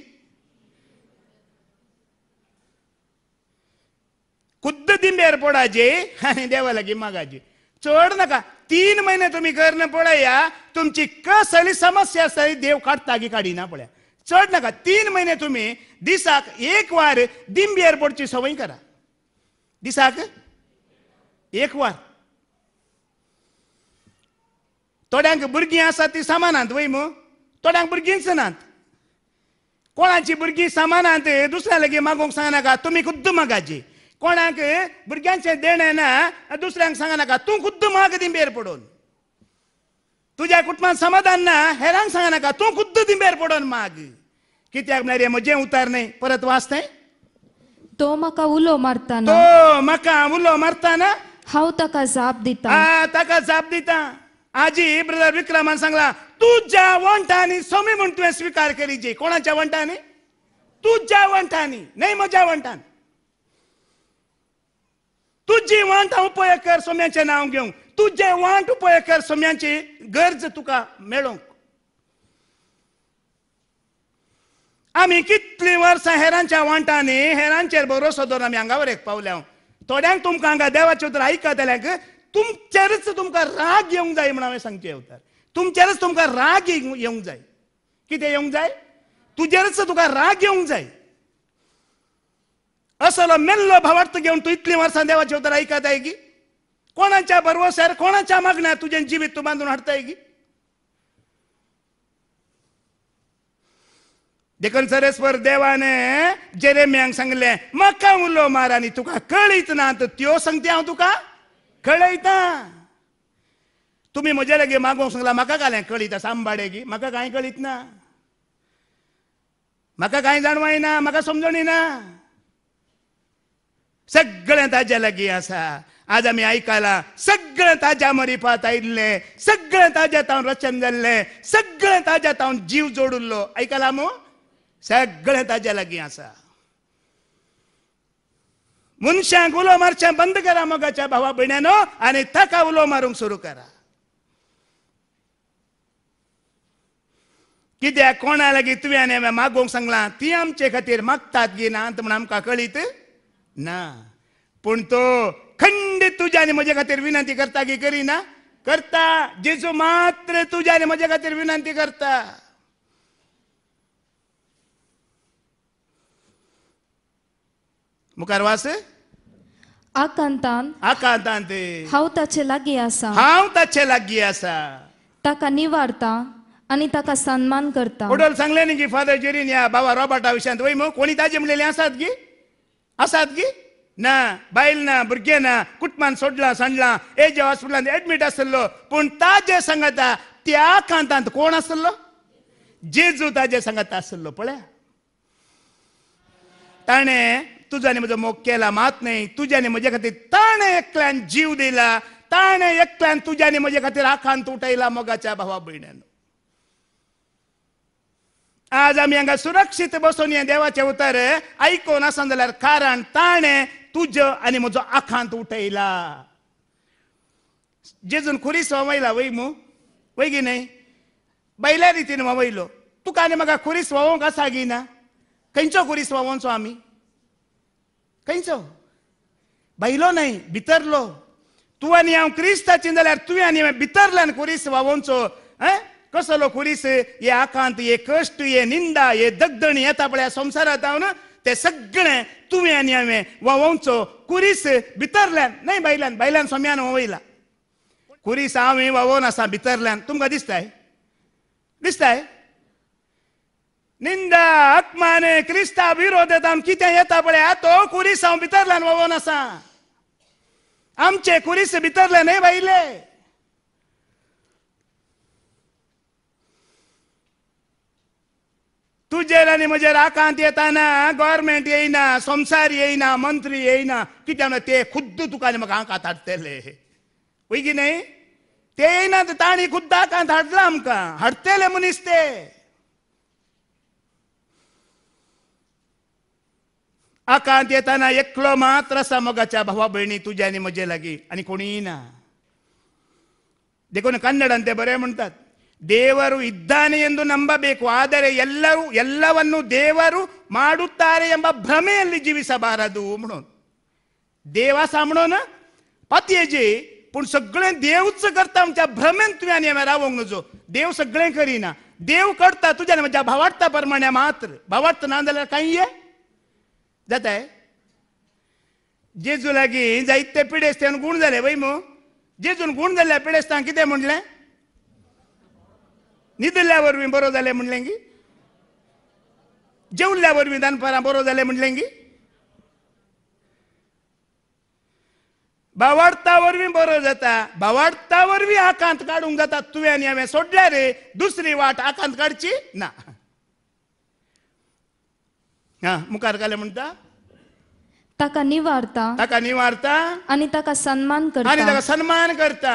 खुद्द दिंब्यार पडाची आणि देवा लागी मागाची चढ नका तीन महिने तुम्ही करणं पळया तुमची कसली समस्या असली देव काढता की काढिना पळया चढ नका तीन महिने तुम्ही दिसाक एक वार दिंब्यार पडची सवय करा दिसाक एक वार थोड्यांक भुरगीं आसात तीं सामानांत वय मू थोड्यांक भुरगींच नात कोणाची भुरगीं सामानांत दुसऱ्या लेगीत मागोवंक सांगनाका तुमी खुद्द मागाची कोणाक भुरग्यांचे देणे ना दुसऱ्यांक सांगनाका तूं खुद्द माग दिंबेर पडोन तुज्या कुटुंबांत समाधान ना हेरांक सांगनाका तूं खुद्द दिंबेर पडोन माग कित्याक रे म्हजें उतार न्हय परत वाचताय तो ತೋಮಕ ಉಲೋ ಮಾರ್ತಾನ ತೋಮಕ उलो मारताना हाव ताका जाप दिता तका ताका जाप दिता आजी ब्रदर विक्रमान सांगला तुझ्या वंटानी सोमी म्हणून तुवें स्वीकार केली जी कोणाच्या वंटांनी तुझ्या वंटांनी नाही म्हज्या वंटान तुजी वांट हांव पळय कर सोम्याचें नांव घेवंक तुझे वांट उपयोग कर सोम्याची गरज तुका मेळोक आमी कितलीं वर्सां हेरांच्या वांटांनी हेरांचेर भरोसो धरून आमी हांगावर एक पावल्या थोड्यांक तुमकां हांगा देवाचे उतर आयकतल्यांक तुमचेरच तुमकां राग येवंक जाय म्हण हांवें सांगचे उतर तुमचेरच तुमकां राग येवंक जाय कितें येवंक जाय तुजेरच तुका राग येवंक जाय असलो मेल्लो भावार्थ घेवन तूं इतलीं वर्सां देवाचे उतर आयकताय की कोणाच्या बरोबर कोणाच्या मागण्या तुजें जिवीत तूं बांदून हाडताय की देखून सरस्वर देवाने जेरेम्यांक सांगले म्हाका उलो मारानी तुका कळीत ना तर त्यो सांगते हांव तुका कळयता तुम्ही म्हजे लगे मागोवंक सांगला म्हाका घालें कळीता सांबाडे गी म्हाका कांय कळीत ना म्हाका कांय जाणवाय ना म्हाका समजणी ना सगळें ताज्या लागीं आसा आज आमी आयकलां सगळें ताज्या मरिपात आयिल्लें सगळें ताज्या तावन रचन जाल्लें सगळें ताज्या तावन जीव जोडुल्लो आयकलां मू सगळे ताज्या लागी आसा मनशांक उलो मारचें बंद करा मोगाच्या भावा भयण्यानो आणि ताका उलो मारूंक सुरू करा कित्याक कोणा लागीं तुवें आनी सांगला ती आमचे खातीर मागतात गी ना म्हण आमकां कळीत ना पूण तो खंडीत तुज्या आनी म्हजे खातीर विनंती करता की करिना करता जेजू मात्र तुज्या आनी म्हजे खातीर विनंती करता मुखार आकांतान आकांतान ఆ కాంతాంతే हांव ताचे लागीं आसा हांव ताचे लागीं आसा ताका निवारता आणि ताका सन्मान करता उडोल सांगले न्ही की फादर जेरीन या बाबा रॉबर्टा विशांत वय मग कोणी ताजे म्हणलेले आसात गी आसात गी ना बायल ना भुरगे ना कुटमान सोडला सांडला एजे हॉस्पिटलांत एडमीट आसलो पूण ताजे सांगता त्या कांतांत कोण आसलो जेजू ताजे सांगता आसलो पळया ताणें तुझ्याने माझा मोग केला मात नाही तुझ्याने माझ्या खातीर ताण एकल्यान जीव दिला ताणे एकल्यान तुझ्याने माझ्या खातीर आखांत उठयला मोगाच्या भावा भयण्यान आज आम्ही हांगा सुरक्षीत बसून हे देवाचे उतर ऐकून आसा जाल्यार कारण ताणें तुझ आनी म्हजो आखांत उठयला जेजून खुरीस ववयला वै मू वै गी न्हय बैल्या रितीन ववयलो तुका आनी म्हाका खुरीस वोवंक आसा गी ना खंयचो खुरीस वोवोंचो आमी कहीं चो न्हय नहीं भितरलो तू आणि हांव क्रिस्ताची जाल्यार तुवें आनी भितरल्यान कुरीस वावोवचो हैं कसलो कुरीस ये आकांत ये कश्ट ये निंदा ये दगदण येता पळय संवसारांत हांव ते सगळें तुवें आनी हांवें वावोवचो कुरीस भितरल्यान न्हय बायल्यान बायल्यान सोम्यान वयला कुरीस हांव वावोवन आसा भितरल्यान तुमकां दिसताय दिसताय निंदा आत्माने क्रिस्ता विरोध ಆಮ್ कितें येता पळय तो कुरीस हांव भितरल्यान वगोन आसा आमचे कुरीस भितरल्यान हे भाईले तुजेर आनी म्हजेर आकांत येताना गोवोरमेंट येयना संसार येयना मंत्री येयना कित्याक ते खुद्द तुका आनी म्हाका आकांत हाडटले पैकी की ते येयना तांणी खुद्द आकांत हाडला आमकां हाडटले मनीस ते आकांत येताना एकलो मात्र समोगाच्या भावा भयणी तुझ्याने मजे लागी आणि कोणी ना देखो ಕನ್ನಡಂತೆ ಅಂತೆ ಬರೇ ಮುಂಟಾದ ದೇವರು ಇದ್ದಾನೆ ಎಂದು ನಂಬಬೇಕು ಆದರೆ ಎಲ್ಲರೂ ಎಲ್ಲವನ್ನು ದೇವರು ಮಾಡುತ್ತಾರೆ ಎಂಬ ಭ್ರಮೆಯಲ್ಲಿ ಜೀವಿಸಬಾರದು म्हणून देव असा म्हणून पतयेजे पण सगळे देवच करता आमच्या भ्रमेन तुम्ही आणि रावोंग नजो देव सगळे करीना देव करता तुझ्या म्हणजे भावार्था प्रमाणे मात्र भावार्थ ना जाल्यार काही आहे जाताय जेजू लागी जायते पिडेस्तान गुण झाले बाई मग जेजून गुण झाल्या पिडेस्तान कितें म्हणलें निदल्यावर वरवीं बरो झाले म्हणलें की जेवल्या वरवीं दनपारां बरो झाले म्हणलें की बावाडतावर वरवीं बरो जाता बावाडतावर वरवीं आकांत काडूंक जाता तुवें आनी सोडल्या रे दुसरी वाट आकांत काढची ना मुखार काले म्हणता ताका निवारता ताका निवारता आणि ताका सन्मान आणि ताका सन्मान करता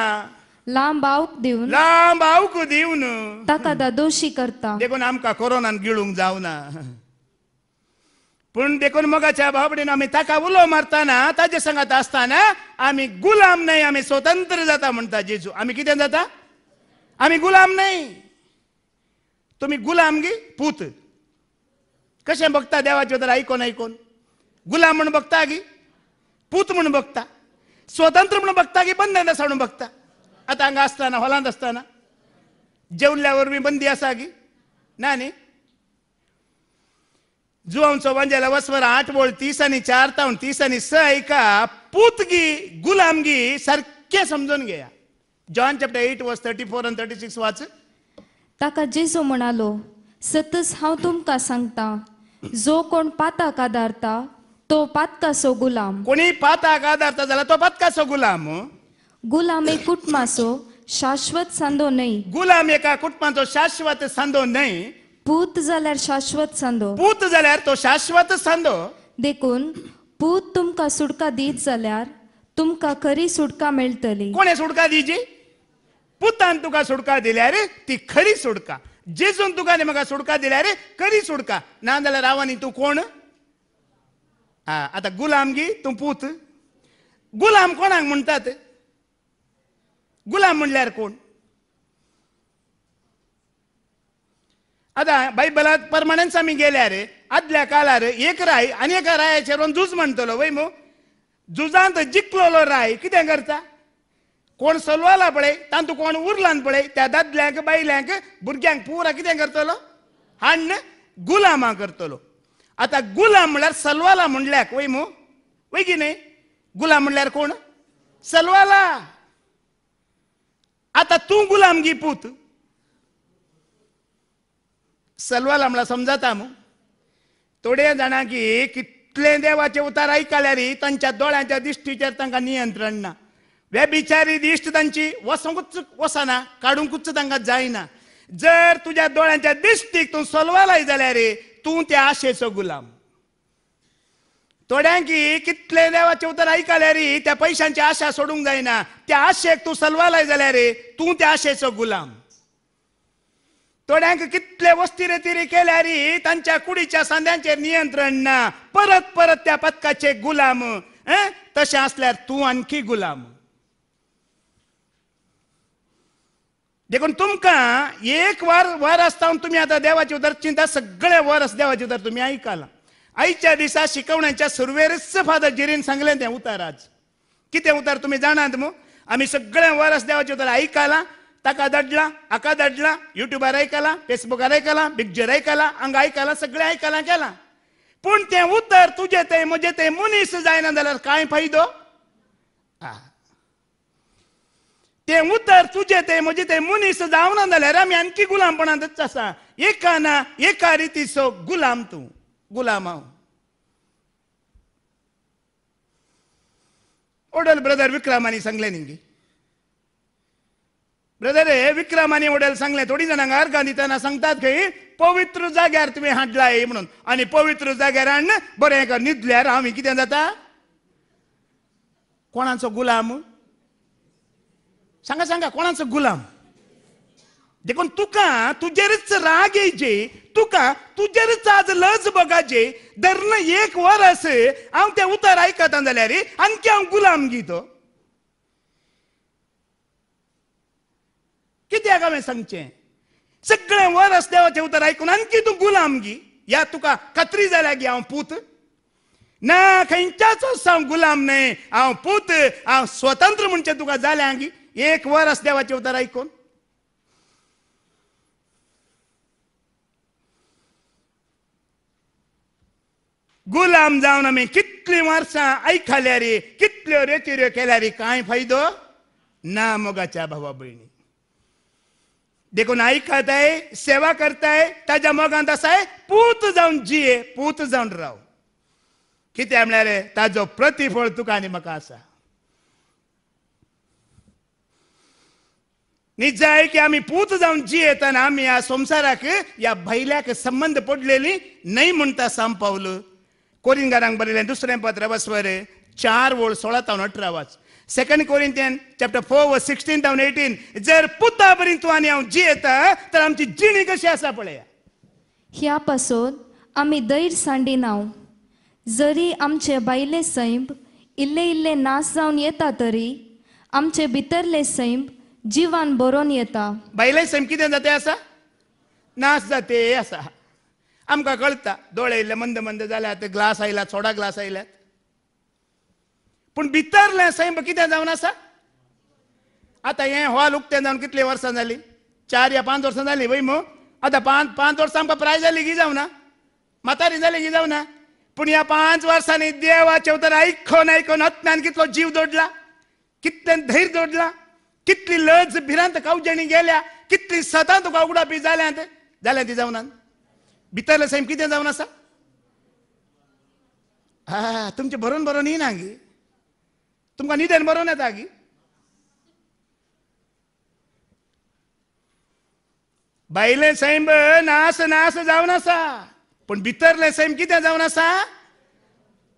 लांब आवक देऊन लांब आवक देऊन ताका दादोशी करता देखून आमकां कोरोनान गिळूंक ना पण देखून मगाच्या बाबडीन आमी ताका उलो मारताना ताजे संगात असताना आम्ही गुलाम नाही आम्ही स्वतंत्र जाता म्हणता जेजू आम्ही कितें जाता आम्ही गुलाम नाही तुम्ही गुलाम गी पूत कसे बघता देवाचे तर ऐकून ऐकून गुलाम म्हणून बघता गी पूत म्हणून बघता स्वतंत्र म्हणून बघता की बंधन म्हणून बघता आता हांगा असताना हॉलांत असताना जेवल्यावर मी बंदी असा गी ना न्ही बांजायला वसवर आठ बोल तीस आणि चार तावन तीस आणि स ऐका पुतगी गुलामगी सारखे समजून घेया John chapter eight verse thirty four आणि थर्टी सिक्स वाच ताका जेजो म्हणालो सतस हांव तुमकां सांगता जो कोण पाता कादारता तो पातकासो सो गुलाम कोणी पाता कादारता झाला तो पातका सो गुलाम गुलाम एक कुटमासो शाश्वत सांदो नाही गुलाम एका कुटुंबाचो शाश्वत सांदो नाही पूत जाल्यार शाश्वत सांदो पूत जाल्यार तो शाश्वत सांदो देखून पूत तुमका सुटका दीत जाल्यार तुमका खरी सुटका मिळतली कोणी सुटका दिजी पुतान तुका सुटका दिल्यार ती खरी सुटका तुका ने मग सुडका दिल्या रे कधी ना नांदाला रावानी तू कोण हा आता गी तू पूत गुलाम कोणाक म्हणतात गुलाम म्हणल्यार कोण आता बायबलात आमी गेल्या रे आदल्या कालार एक राय आणि एका रायाचेर झूज म्हणतलो वै मो झुजांत राय कितें करता कोण सलवाला पळय तांतू कोण उरलान पळय त्या दादल्यांक बायल्यांक भुरग्यांक पुरा कितें करतलो हाण गुलामां करतलो आतां गुलाम म्हळ्यार सलवाला म्हणल्याक वय मू वय की न्ही गुलाम म्हणल्यार कोण सलवाला आता गुलाम गी पूत सलवाला समजता समजाता मू थोड्या की कितले देवाचे उतार आयकल्यार तांच्या दोळ्यांच्या दिश्टीचेर तांकां नियंत्रण ना व्यभिचारी दिश्टदांची वसंगुच्च वसाना काडूंकूच तांकां जायना जर तुझ्या दोळ्यांच्या दिश्टीक तू सोलवालाय जाल्यार रे तू त्या आशेचो गुलाम थोड्यांकी कितले देवाचे उतर आयकले रे त्या पैशांची आशा सोडूंक जायना त्या आशेक तू सलवालाय जाल्यार रे तू त्या आशेचो गुलाम थोड्यांक कितले वस्ती तिरी केल्या रे त्यांच्या कुडीच्या सांद्यांचे नियंत्रण ना परत परत त्या पथकाचे गुलाम तसे असल्यार तू आणखी गुलाम देखून तुमका एक वर वार जावन तुमी आतां देवाची उदर चिंता सगळें वरस देवाची उदर तुमी आयकलां आयच्या दिसा शिकवण्याच्या सुरवेरच फादर जिरीन सांगलें तें उतार आज किती उतार तुमी जाणात आम्ही आमी सगळें वरस देवाचे उदर आयकलां ताका दडला हाका दडला युट्यूबार आयकलां फेसबुकार आयकलां पिक्चर आयकलां अंग आयकलां सगळे आयकलां केला पण ते उतर तुझे ते म्हणजे ते मुनीस जायना जाल्यार काय फायदो आ ते उतर तुझे ते म्हणजे ते मनीस जावना जाल्यार आमी आणखी गुलामपणातच आसा एका ना एका रितीचो गुलाम तू गुलाम हा ओडल ब्रदर विक्रमानी सांगले न्ही ब्रदर हे विक्रमानी ओडल सांगले थोडी जणांना अर्घा दिताना सांगतात खंय पवित्र जाग्यार तुम्ही हाडलाय म्हणून आणि पवित्र जाग्यार हाडन बरें न्हिदल्यार हांव कितें जाता कोणाचो गुलाम सांगा सांगा कोणाचं गुलाम देखून तुका तुजेरच राग येजे तुका तुजेरच आज लज बघाचे धरण एक वर असे हांव ते उतार आयकता रे आणखी हा गुलाम गीतो कित्याक हांवें सांगचे सगळे वर असल्यावरचें उतार ऐकून आणखी तू गुलाम गी या तुका खात्री झाल्या गी हा पूत ना खंयच्याच गुलाम न्हय हा पूत हा स्वतंत्र म्हणजे तुका झाल्या गी एक वर देवाचे उदार ऐकून गुलाम जाऊन आमी कितली वर्सां आयकल्यारी कितल्यो रेतिऱ्यो रे काय फायदो ना मोगाच्या भावा भयणी देखून ऐकताय सेवा करताय ताज्या मोगांत आसाय पूत जावन जिये पूत जावन राव कितें म्हळ्यार ताजो प्रतिफळ तुका आनी म्हाका आसा आहे की आम्ही पूत जाऊन जी येताना आम्ही या या भैल्याक संबंध पडलेली नाही म्हणता सांपावल कोरिंगारांक बरयलें दुसरें पत्र बसवर चार ओळ सोळा तावन अठरा वाच सेकंड कोरिंथियन चॅप्टर फोर व सिक्स्टीन तावन एटीन जर पुता पर्यंत तू हा जियेता तर आमची जिणी कशी आसा पळया ह्या पासून आम्ही दैर सांडी नाव जरी आमचे बायले सैम इल्ले इल्ले नाश जाऊन येता तरी आमचे भितरले सैम जीवन बरोन येता बायलाय सेम कितें जाता आसा नाच जाते आसा आमकां कळटा दोळे येयले मंद मंद जाल्या आतां ग्लास आयला सोडा ग्लास आयल्यात पूण भितरलें सैम कितें जावन आसा आतां हें हॉल उक्तें जावन कितलीं वर्सां जालीं चार या पांच वर्सां जालीं वय मो आतां पांच पांच वर्सां आमकां प्राय जाली की जावना म्हातारी जाली की जावना पूण ह्या पांच वर्सांनी देवाचे उतर आयकून आयकून हत्म्यान कितलो जीव जोडला कितलें धैर्य जोडलां कितली लज भिरांत कावजणी गेल्या कितली सतांत कावगुडा बी जाल्या ते जाल्या ती जावनान भितरलें सैम कितें जावन आसा हा तुमचे बरोवन बरोवन येना गी तुमकां न्हिदेन बरोवन येता गी बायलें सैम नास नास जावन आसा पण भितरले सैम कितें जावन आसा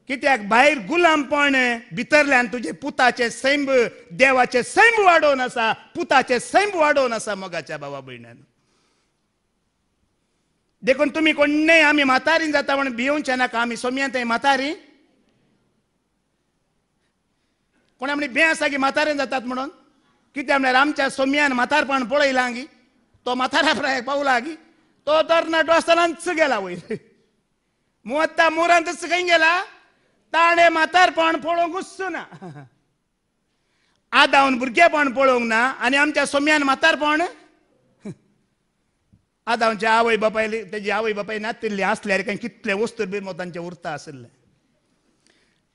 कित्याक भायर गुलामपण भितरल्यान तुजे पुताचे सैम देवाचे सैम वाडोवन आसा पुताचे सैम वाडोवन आसा मोगाच्या भावा भयण्यान देखून तुम्ही कोण्णेय आम्ही म्हातारीन जाता म्हण भिवचे नाका आम्ही सोम्यांत म्हातारी कोणा म्हणे भें आसा की जातात म्हणून कित्या म्हळ्यार आमच्या सोम्यान म्हातारपण पळयलां गी तो म्हातारा प्रायक पावला गी तो तरणाटो आसतनाच गेला वयर मुवत्ता मोरांतच खंय गेला ताणें म्हातारपण पळोवंक गुस्सू ना आदावन भुरगेपण पळोवंक ना आनी आमच्या सोम्यान म्हातारपण आदावच्या आवय बापाय तेजी आवय बापाय नातिल्ली आसल्यार काय कितले वस्तू बी मोतांचे उरता आसले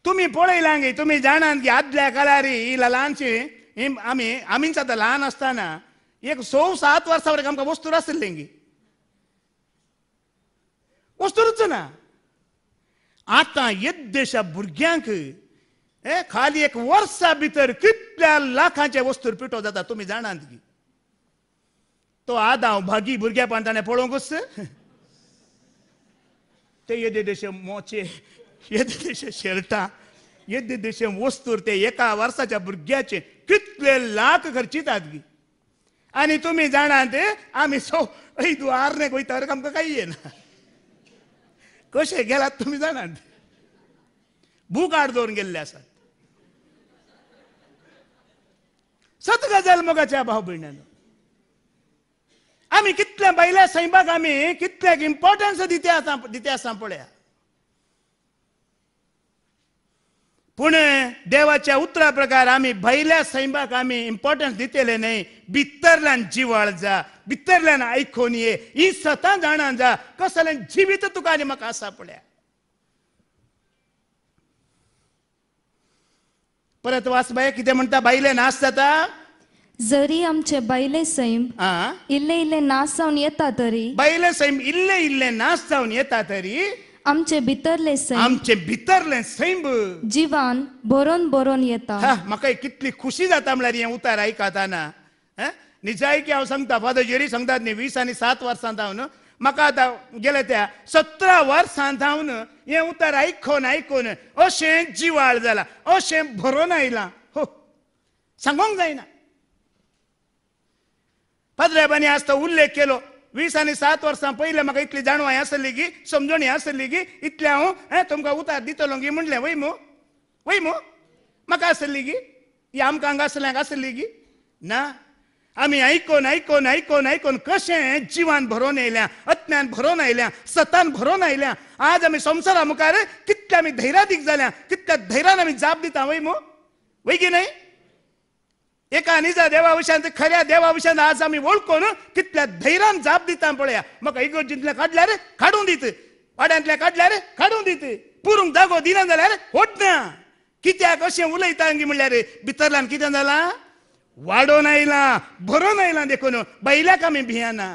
तुम्ही पळयला गे तुम्ही जाणात की आदल्या काळार ही ल्हानशी ही आमी आमीच आतां ल्हान आसतना एक स सात वर्सां वरेक आमकां वस्तूर आसली गी वस्तूच ना आता येशा भुरग्यांक ए खाली एक वर्सा भितर कितल्या लाखांचे वस्तू पिटो जाता तुम्ही जाणात की तो आदांव भागी भुरग्यापण ताणें पळोवंकूच ते येदे देशे मोचे येदे देशे शेरटा येदे देशे वस्तूर ते एका वर्साच्या भुरग्याचे कितले लाख खर्चितात की आणि तुम्ही जाणात आम्ही सो ऐदू आरणे वयता आमकां काही येना कशे गेलात तुम्ही जाणार भूक आड दोन गेल्ले आसात सत गजाल मुगाच्या भाऊ भयणानं आम्ही कितल्या बैल्या सैमाक आमी कितल्याक इम्पॉर्टन्स दिते आसा दिते पूण देवाच्या उतरा प्रकार आम्ही भायल्या सैमाक आमी इम्पॉर्टन्स दितेले न्हय भितरल्यान जिवाळ जा भितरल्यान ऐकून ये ही स्वतः जाणा जा कसले जिवीत तुका आणि म्हाका आसा पळया परत बाय कितें म्हणता बायले नास जाता जरी आमचे बैले सैम इल्ले इल्ले नास जावन येता तरी बैले सैम इल्ले इल्ले नास जावन येता तरी आमचे भितरले सैम आमचे भितरले सैम जीवन भरून बरोन येता हा, म्हाका कितली खुशी जाता म्हळ्यार हे उतार आयकताना हा? नी हांव सांगता फादर जेरी सांगतात न्ही वीस आनी सात वर्सां धांवन म्हाका आतां गेले त्या सतरा वर्सां धांवन हे उतार आयकोन आयकोन अशें जिवाळ जाला अशें भरोन आयलां हो सांगोंक जायना फादर आसता उल्लेख केलो वीस आणि सात वर्सां पयले म्हाका इतली जाणवाय आसली गी समजणी आसली गी इतले हांव हो, हे तुमकां उतार दितलो गी म्हणलें वय मो वय मो म्हाका आसली गी ही आमकां हांगा आसल्यांक आसली गी ना आम्ही ऐकून ऐकून ऐकून ऐकून कशें जिवान भरून येल्या अज्ञान भरून आयल्या सतान भरून आयल्या आज आम्ही संसारा मुखार कितल्या आम्ही धैर्यादीक जाल्या कितल्या धैर्यान आम्ही जाप दिता वय मो वय गी नाही एका निजा देवावशान खऱ्या देवावशान आज आम्ही कोन कितल्या धैर्यान जाप दिता पळया म्हाका इगोजींतल्या काडल्या रे खाडून दित वाड्यांतल्या काढल्या रे काडून दित पुरूंक जागो दिना जाल्यार ना कित्याक अशें उलयता हांगी म्हणल्यार भितरल्यान कितें जालां वाडोन आयला भरोन आयला देखून बैलाक आमी भियाना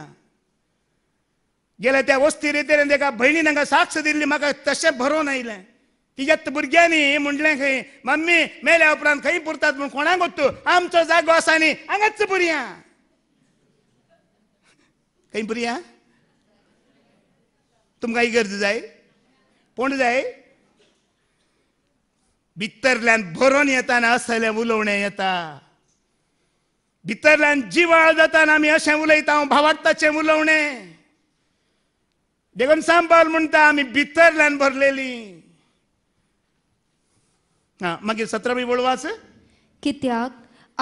गेल्या त्या वस्ती रेतेर तेका भयणीन हांगा साक्ष दिल्ली म्हाका तशें भरोन आयलें तिच्यात भुरग्यांनी म्हणलें खंय मम्मी मेल्या उपरांत खंय पुरतात म्हूण कोणाक तू आमचो जागो आसा न्ही हांगाच भुरयां खंय भुरयां तुमकां गरज जाय कोण जाय भितरल्यान भरून येताना असले उलोवणें येता भितरल्यान जिवाळ जाताना आमी अशें उलयता हांव भावाक ताचें उलोवणें देखून सांबाल म्हणटा आमी भितरल्यान भरलेली मागील मागीर मी बोलवा आसा कित्याक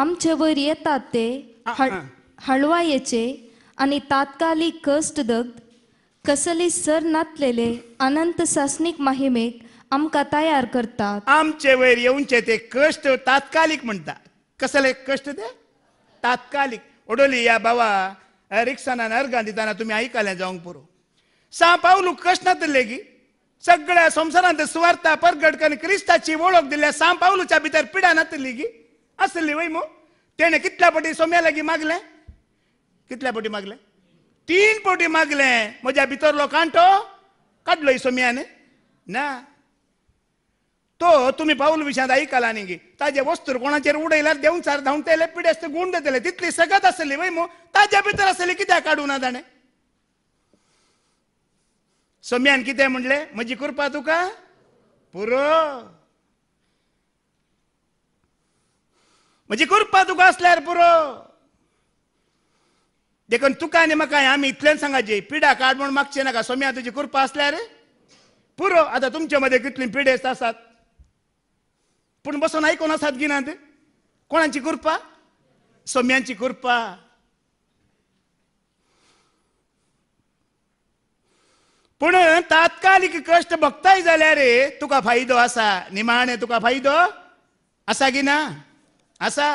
आमचे वयर येतात ते हळवा हळ- आणि तात्कालिक कष्ट दग्ध कसली सर नातलेले अनंत सासनिक माहिमेक आमका तयार करतात आमचे वयर येवचे ते कष्ट तात्कालिक म्हणटा कसले कष्ट ते तात्कालिक ओडोली या बाबा रिक्षानान अर्घां दिताना तुमी आयकलें जावंक पुरो सा पाऊलू कष्ट नातले गी सगळ्या संसारांत स्वार्था परगड करून क्रिस्ताची ओळख दिल्या साम पावलूच्या भितर पिडा नातली गी असली वैमो त्याने कितल्या पटी सोम्या लागी मागले कितल्या पटी मागले तीन पोटी मागले म्हज्या भितरलो कांटो काढलो सोम्याने ना तो तुम्ही पाऊल विशाद ऐकाला न्ही गी ताजे वस्तूर कोणाचेर सार धावून धांवतले पिडेस्त गुंड देतले तितली सगत असली वैमो ताज्या भितर आसली कित्याक काढू ना ताणें सोम्यान कितें म्हणलें म्हजी कृपा तुका पुरो म्हणजे कृपा तुका आसल्यार पुरो देखून तुका आनी म्हाका आम्ही इतलेंच सांगाची पिडा काड म्हूण मागचें नाका सोम्या तुझी कृपा आसल्यार पुरो आता तुमच्या मध्ये कितली पिढे असतात पण बसून आयकून आसात गिनात कोणाची कृपा सोम्यांची कृपा पूण तात्कालीक कश्ट भोगताय जाल्यार तुका फायदो आसा निमाणे तुका फायदो आसा की ना आसा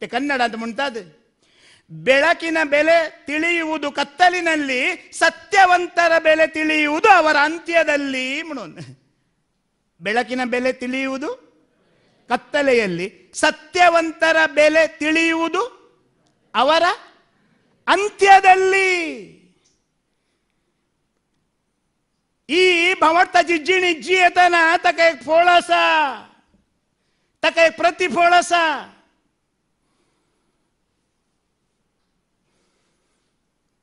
ते कन्नडांत म्हणटात ಬೆಳಕಿನ ಬೆಲೆ ತಿಳಿಯುವುದು ಕತ್ತಲಿನಲ್ಲಿ ಸತ್ಯವಂತರ ಬೆಲೆ ತಿಳಿಯುವುದು ಅವರ ಅಂತ್ಯದಲ್ಲಿ ಬೆಳಕಿನ ಬೆಲೆ ತಿಳಿಯುವುದು ಕತ್ತಲೆಯಲ್ಲಿ ಸತ್ಯವಂತರ ಬೆಲೆ ತಿಳಿಯುವುದು ಅವರ ಅಂತ್ಯದಲ್ಲಿ ही ना ताका एक फळ असा ताका एक प्रतिफळ असा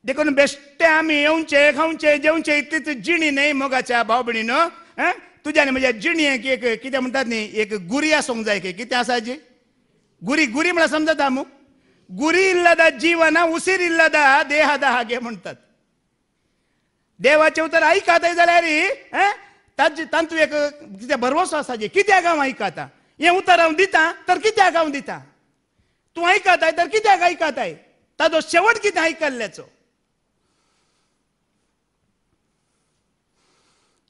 देखून बेश्टे आम्ही येऊचे खाऊचे जेवचे तिथे जिणी नाही मोगाच्या भावबणीनं तुझ्या तुझ्याने म्हणजे जिणी एक एक किती म्हणतात न्ही एक गुरी आसूंक जाय की किती जी गुरी गुरी म्हणा समजता अमुक गुरी इल्लादा जीवना उसीर इल्लादा देहादा हागे म्हणतात देवाचे उतर ते झाल्या रे ताजे तांतूं एक कितें भरवोसो आसा जे कित्याक हांव आयकता हें उतर हांव दिता तर कित्याक हांव दिता तूं आयकताय तर कित्याक आयकताय ताजो शेवट कितें आयकल्ल्याचो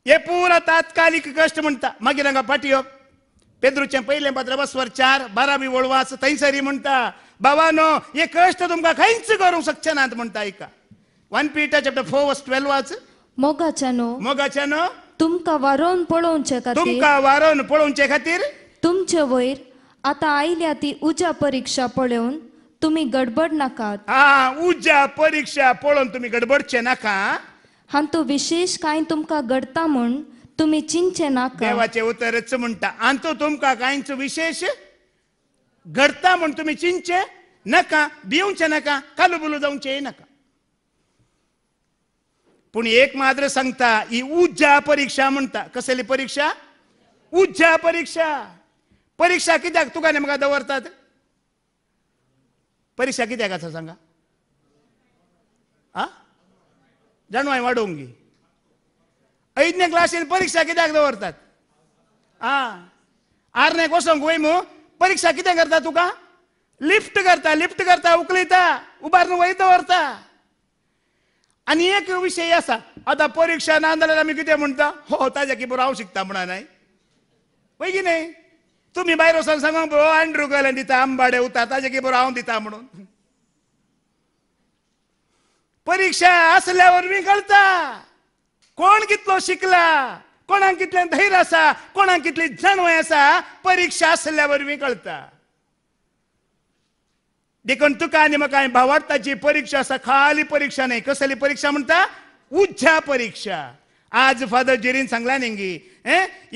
हे पुरा तात्कालीक कश्ट म्हणटा मागीर हांगा फाटी हो पेद्रूचें पयलें बसवर चार बारावी वळवास थंयसरी म्हणटा नो हे कश्ट तुमकां खंयच करूंक शकचे नात म्हणटा आयका वन पीटर चैप्टर 4 वर्स 12 वाच मोगाच्यानो मोगाच्यानो तुमका वारोवन पळोवचे खातीर तुमका वारोवन पळोवचे खातीर तुमचे वयर आता आयल्या ती उजा परीक्षा पळोवन तुम्ही गडबड नाकात आ उजा परीक्षा पळोवन तुम्ही गडबडचे नाका तो विशेष कांय तुमका घडता म्हूण तुम्ही चिंचे नाका देवाचे उतरच म्हणटा तो तुमका कांयच विशेष घडता म्हूण तुम्ही चिंचे नका भिवचे नका कालू बुलू जाऊन नका पण एक मात्र सांगता ही उज्जा परीक्षा म्हणता कसली परीक्षा उज्जा परीक्षा परीक्षा कित्याक तुका नेमका दवरतात परीक्षा कित्याक आसा सांगा आ जाणू हांवें वाडोवंक गे ऐदने क्लासीन परीक्षा कित्याक दवरतात आ आरनेक वसोंक वय मू परीक्षा कितें करता तुका लिफ्ट करता लिफ्ट करता उखलिता उबारून वयर दवरता आणि एक विषय असा आता परीक्षा नांदायला मी किती म्हणता हो ताज्या की बरं हांव शिकता म्हणा नाही पैकी नाही तुम्ही बाहेर वसून सांगा बरो अँड्रू गेला दिता आंबाडे उता ताज्या की बरो हांव दिता म्हणून परीक्षा असल्यावर मी कळता कोण कितलो शिकला कोणाक कितले धैर्य आसा कोणाक कितली जणवय आसा परीक्षा असल्यावर मी कळता देखून तुका आणि मग काय भावार्थाची परीक्षा असा खाली परीक्षा नाही कसली परीक्षा म्हणता उज्ज्या परीक्षा आज फादर जेरीन सांगला नेंगी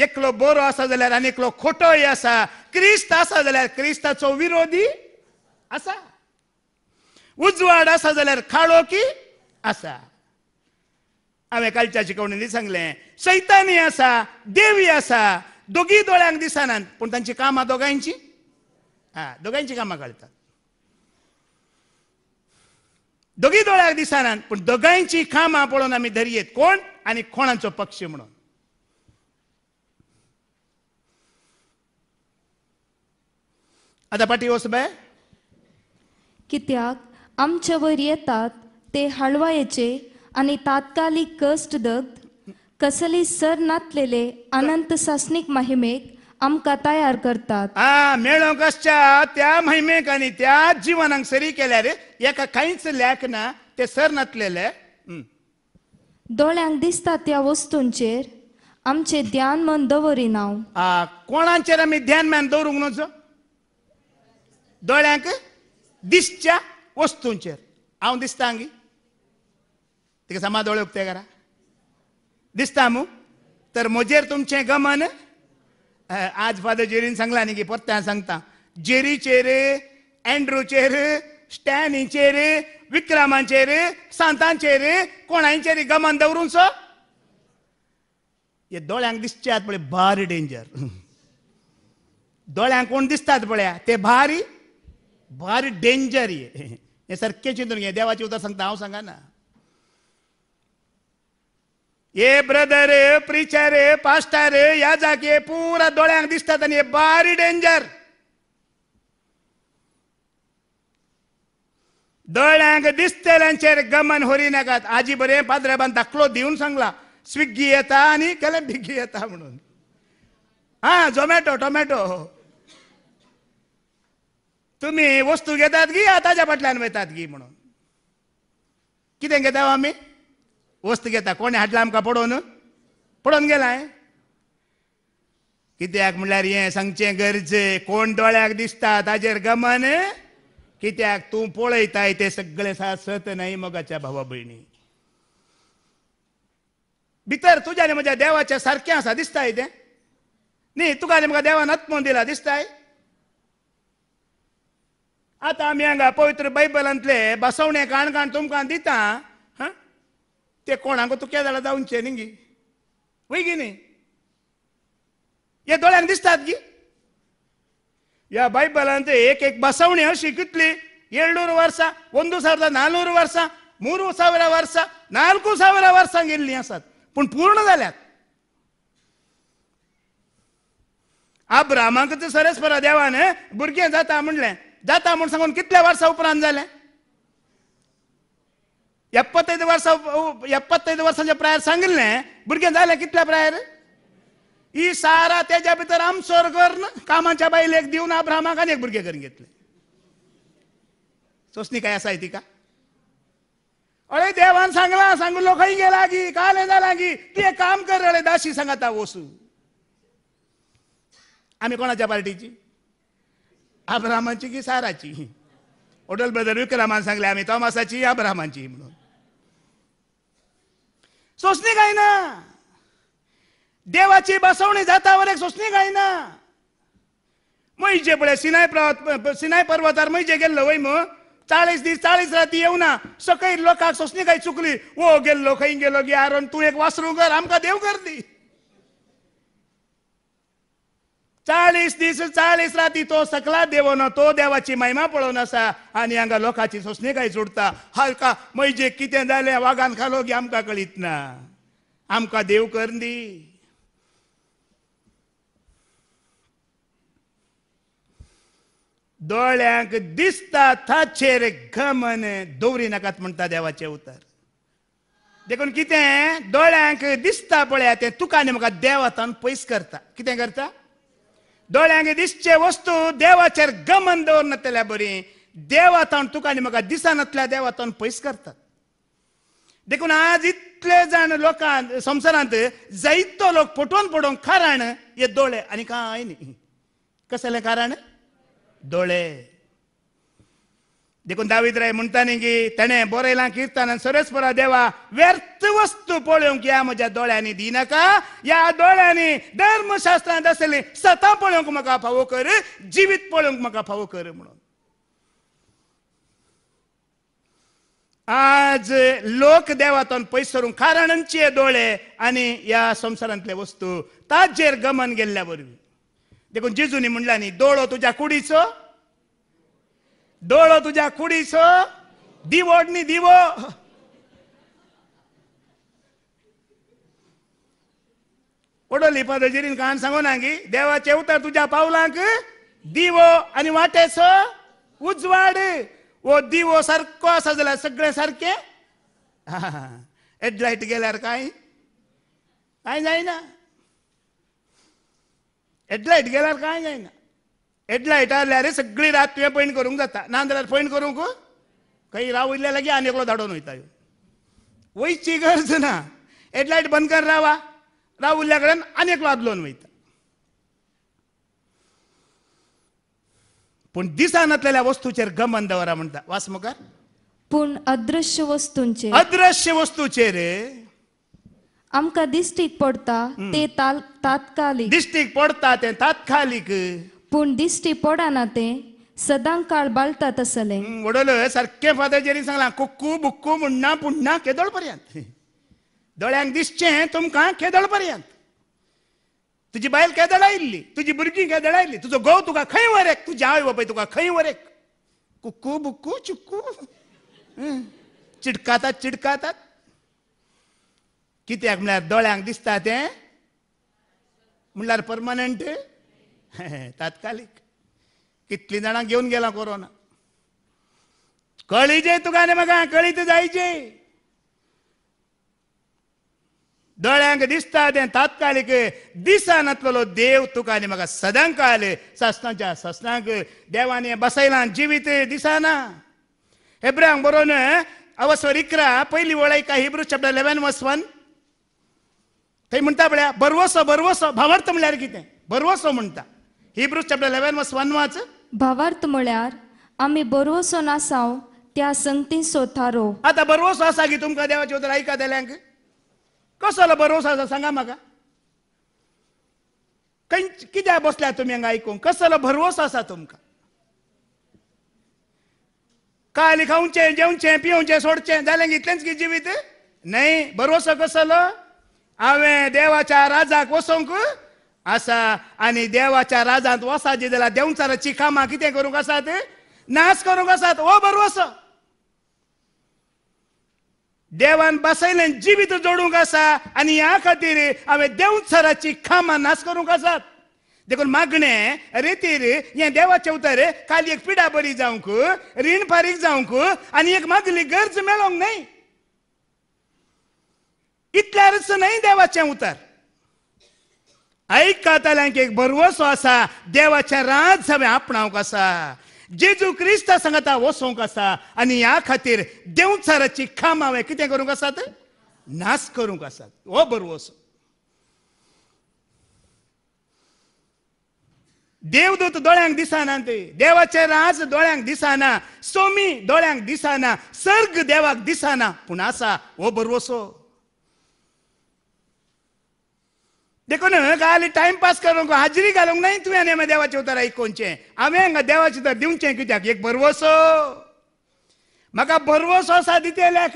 एकलो बरो असा जाल्यार आणि एकलो खोटोय आसा क्रिस्त असा जाल्यार क्रिस्ताचो विरोधी आसा उजवाड असा जाल्यार खाळो की आसा हांवें कालच्या शिकवणेंनी सांगले सैतानी आसा देवी आसा दोगी दोळ्यांक दिसनात पूण तांची कामां दोघांची हा दोघांची कामां कळटात दोगी दोळ्याक दिसान पूण दोगांयची खामा पळोवन आमी धरयेत कोण आनी कोणाचो पक्ष म्हणून आतां पाटी बाय कित्याक आमचे वर येतात ते हळवायचे आणि तात्कालिक कष्ट दग्ध कसली सर नातलेले अनंत सासनिक माहिमेक आमका तयार करतात आ मेळो त्या महिमेक त्या जिवनांक सरी रे एका काहीच लॅक ना ते सर नतलेले डोळ्यांक दिसता त्या वस्तूंचेर आमचे ध्यान मन नाव आ, कोणाचेर आमी ध्यान मान दवरूंक नजो दोळ्यांक दिसच्या वस्तूंचेर हांव दिसता आंगी तिका समा दोळे उक्ते करा दिसता मू तर म्हजेर तुमचे गमन आज फादर जेरीन सांगला न्ही की पत्त्या सांगता जेरीचे रे अँड्रूचे रे स्टॅनीचे रे विक्रमांचे रे सांतांचे रे कोणाचे रे गमान दवरून सो हे दोळ्यांक दिसच्यात पळय भारी डेंजर दोळ्यांक कोण दिसतात पळया ते भारी भारी डेंजर हे सारखे चिंतून घे देवाची उदक सांगता हांव सांगाना ये ब्रदर प्रिचर पास्टर या जागे पुरा दोळ्यांक दिसतात आणि हे बारी डेंजर दोळ्यांक दिसतेल्यांचेर गमन होरी नाकात आजी बरे पाद्रेबान दाखलो दिवन सांगला स्विगी येता आनी केले बिगी येता म्हणून हा झोमॅटो टोमॅटो तुम्ही वस्तू घेतात गी ताज्या फाटल्यान वयतात गी म्हणून कितें घेता आमी वस्त घेता कोणे हाडला आमकां पडोवन पडोवन गेलाय कित्याक म्हणल्यार हे सांगचे गरजे कोण दोळ्याक दिसता ताजेर गमन कित्याक तूं पळयताय ते सगळे सासत नाही मगाच्या भावा भयणी भितर आनी म्हज्या देवाच्या सारखें आसा दिसताय तें न्ही तुका म्हाका देवान आत्मोवन दिला दिसताय आतां आमी हांगा पवित्र बायबलांतले बसवणे काणकाण तुमकां दिता ते कोणाक तुक्या जाल्यार जावचे न्ही गी वय गी न्ही हे दोळ्यांक दिसतात गी ह्या बायबलांत एक एक बसवणी अशी कितली ಎರಡ್ನೂರು वर्सां ओंदु सावरां ನಾಲ್ನೂರು वर्सां मुरु सावर वर्सां ನಾಲ್ಕು सावर वर्सां गेल्लीं आसात पूण पूर्ण झाल्यात आब्रामाक तर सरेस्परा देवान भुरगें जाता म्हणलें जाता म्हूण सांगून कितल्या वर्सां उपरांत जालें ಎಪ್ಪತ್ತೈದು ವರ್ಷ ಎಪ್ಪತ್ತೈದು ವರ್ಷದ ಪ್ರಾಯರ್ ಸಂಗಲ್ನೆ ಬುಡ್ಗೆ ಜಾಲೆ कितल्या ಪ್ರಾಯರ್ ही सारा त्याच्या भितर आमसोरगरन कामाच्या बाईल एक देऊन आभ्रामाक एक भुरगे करून घेतले सोसणी काय असाय ती का अळे देवान सांगला सांगू लोकांनी गेला की काल झाला की ते काम कर अळे दाशी सांगाता वसू आम्ही कोणाच्या पार्टीची आब्रामांची की साराची हॉटेल ब्रदर विक्रमान सांगले आम्ही तोमासाची आब्रामांची म्हणून सोसणी काय ना देवाची बसवणी जातावर एक सोसणी काय ना जे पळे सिनाय सिनाय पर्वतार मैजे गेल्लो वै मग चाळीस दीस चाळीस राती येवना सकयल लोकांक सोसणी गाय चुकली ओ गेल्लो खंय गेलो गे तू एक वासरू कर आमकां देव कर दी चाळीस दीस चाळीस राती तो सकला न तो देवाची महिमा पळोवन आसा आनी हांगा लोकांची सोसणेकाय जोडता हलका मैजे कितें जालें वागान खालो की आमकां कळीत ना आमकां देव कर दी दोळ्यांक दिसता थाचेर घमन दवरी नाकात म्हणटा देवाचे उतर देखून कितें दोळ्यांक दिसता पळया तें तुका आनी म्हाका देव पयस करता कितें करता दोळ्यांगे दिसचे वस्तू देवाचेर गमन दवरनातल्या बरी देवा ताण तुका आनी म्हाका दिसनातल्या देवा पयस करतात देखून आज इतले जाण लोकां संवसारांत जायतो लोक पटोवन पडोवंक कारण हे दोळे आनी कांय न्ही कसले कारण दोळे देखून दाविद्राय नी की तणे बोरयला कीर्तन सरेस्परा देवा व्यर्थ वस्तू पळोवंक या म्हज्या दोळ्यांनी दिनाका या दोळ्यांनी धर्मशास्त्रांत आसली सता पळोवंक म्हाका फावो कर जिवीत पळोवंक म्हाका फावो कर म्हणून आज लोक देवातून पयस कारणचे दोळे आणि या संवसारांतले वस्तू ताजेर गमन गेल्ल्या वरवी देखून जिजुनी म्हणला न्ही दोळो तुज्या कुडीचो डोळ तुझ्या कुडीस दिवो दिव पद जिरीन कान सांगो ना की देवाचे उतर तुझ्या पावलांक दिवो आणि वाटेस उजवाड वो दिवो सारको असा जाल्यार सगळे सारखे हेडलायट गेल्यार काय काय जायना हेडलायट गेल्यार काय जायना हेडला हेटा रे सगळी रात तुवें पैण करूंक जाता ना जाल्यार पैण करूंक खंय रावयल्ल्या लागीं आनी एकलो धाडून वयता वयची गरज ना हेडलायट बंद कर रावा राव उरल्या कडेन आनी एकलो आदलोन वयता पूण दिसानातलेल्या वस्तूचेर गमन दवरा म्हणटा वास मुखार पूण अदृश्य वस्तूंचे अदृश्य वस्तूचेर आमकां दिश्टीक पडता ते तात्कालीक दिश्टीक पडता ते तात्कालीक पूण दिश्टी पडना ते सदां काळ काळबालतात असले म्हणून सारखे फादरजेरी सांगला कुक्कू बुक्कू म्हणना पुण्णा केदळ पर्यंत दोळ्यांक दिसचें तुमकां केदळ पर्यंत तुजी बायल केदळ आयिल्ली तुजी भुरगीं केदळ आयिल्ली तुजो घोव तुका खंय वरेक तुजी आवय बापाय तुका खंय वरेक कुक्कू बुक्कू चुक्कू चिडकातात चिडकातात कित्याक म्हळ्यार दोळ्यांक दिसता तें म्हणल्यार परमनंट तात्कालीक कितली जाणांक घेऊन गेला कोरोना जे तुका न्ही म्हाका कळीत जायचे दोळ्यांक दिसता ते तात्कालीक नातलो देव तुका न्ही म्हाका सदांक आले सस्नाच्या सस्नाक देवाने बसयला जिवीत दिसाना हेब्रांक बरोवन अवसर इकरा पहिली वळय का हिब्रू शब्द लेवन वस वन थंय म्हणटा पळया बरवसो बरवसो भावार्थ म्हणल्यार कितें बरवसो म्हणटा हिब्रूज चॅप्टर 11 वर्स वन वाच भावार्थ म्हळ्यार आमी बरोसो नासाव त्या संतीन सोथारो आतां बरोसो आसा की तुमकां देवाचे उतर आयकतल्यांक कसलो बरोसो आसा सांगा म्हाका कित्याक बसल्या तुमी हांगा आयकूंक कसलो भरवोसो आसा तुमकां काल खावचें जेवचें पिवचे सोडचें जालें इतलेंच की जिवीत न्हय भरवोसो कसलो हांवें देवाच्या राजाक वसोंक असा आणि देवाच्या राजांत वसा दिला देवचार चिकामा कितें करूंक आसात ते नाश करूंक आसात ओ बरवस देवान बसयले जिवीत जोडूंक आसा आनी ह्या खातीर हांवें देवचाराची खामा नाश करूंक आसात देखून मागणें रेतीर हें देवाचे उतर काल एक पिडा बरी जावंक रीण फारीक जावंक आनी एक मागली गरज मेळोंक न्हय इतल्यारच न्हय देवाचें उतर एक भरवसो आसा देवाचें राज सवे आपणावंक आसा जेजू क्रिस्ता संगता वसोंक आसा आनी ह्या खातीर देंवचाराची काम हांवें कितें करूंक आसात नाश करूंक आसात हो बरो देवदूत दोळ्यांक दिसाना ते देवाचे राज दोळ्यांक दिसाना सोमी दोळ्यांक दिसाना सर्ग देवाक दिसाना पूण आसा हो भरवसो देखो ना खाली टाइम पास करूंक हाजरी घालूंक नाही तुवें नेमे देवाचे उतार आयकोनचे हांवें हांगा देवाचे तर दिवचे कित्याक एक बरवसो म्हाका बरवसो आसा दितेल्याक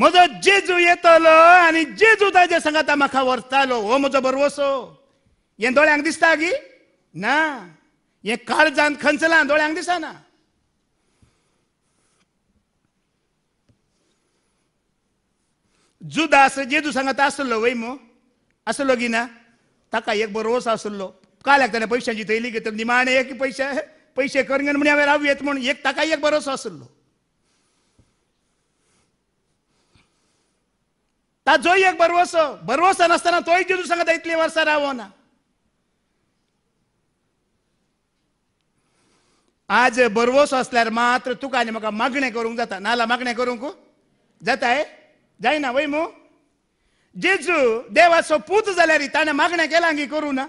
म्हजो जेजू येतलो आनी जेजू ताजे सांगाता म्हाका व्हरतालो हो म्हजो बरवसो हे दोळ्यांक दिसता की ना हे काळजान खंचला दोळ्यांक दिसना जुदास जेजू सांगता असलो वै मो आसलो की ना ताका एक बरोस आसलो काय लागताले पैशांची थैली घेतली निमाणे एक पैसे पैसे करगेन म्हणे हांवें राव येत म्हणून एक ताका एक बरोस आसलो ताजोय एक भरवसो बरवस नसताना तोय जेजू सांगता इतली वर्सां रावना ना आज बरवसो असल्यावर मात्र तुका आनी म्हाका मागणें करूंक जाता नाला मागणें करूंक जाता जायना वय मो जेजू सो पूत जाल्यार ताणें मागण्या केलां की करूं ना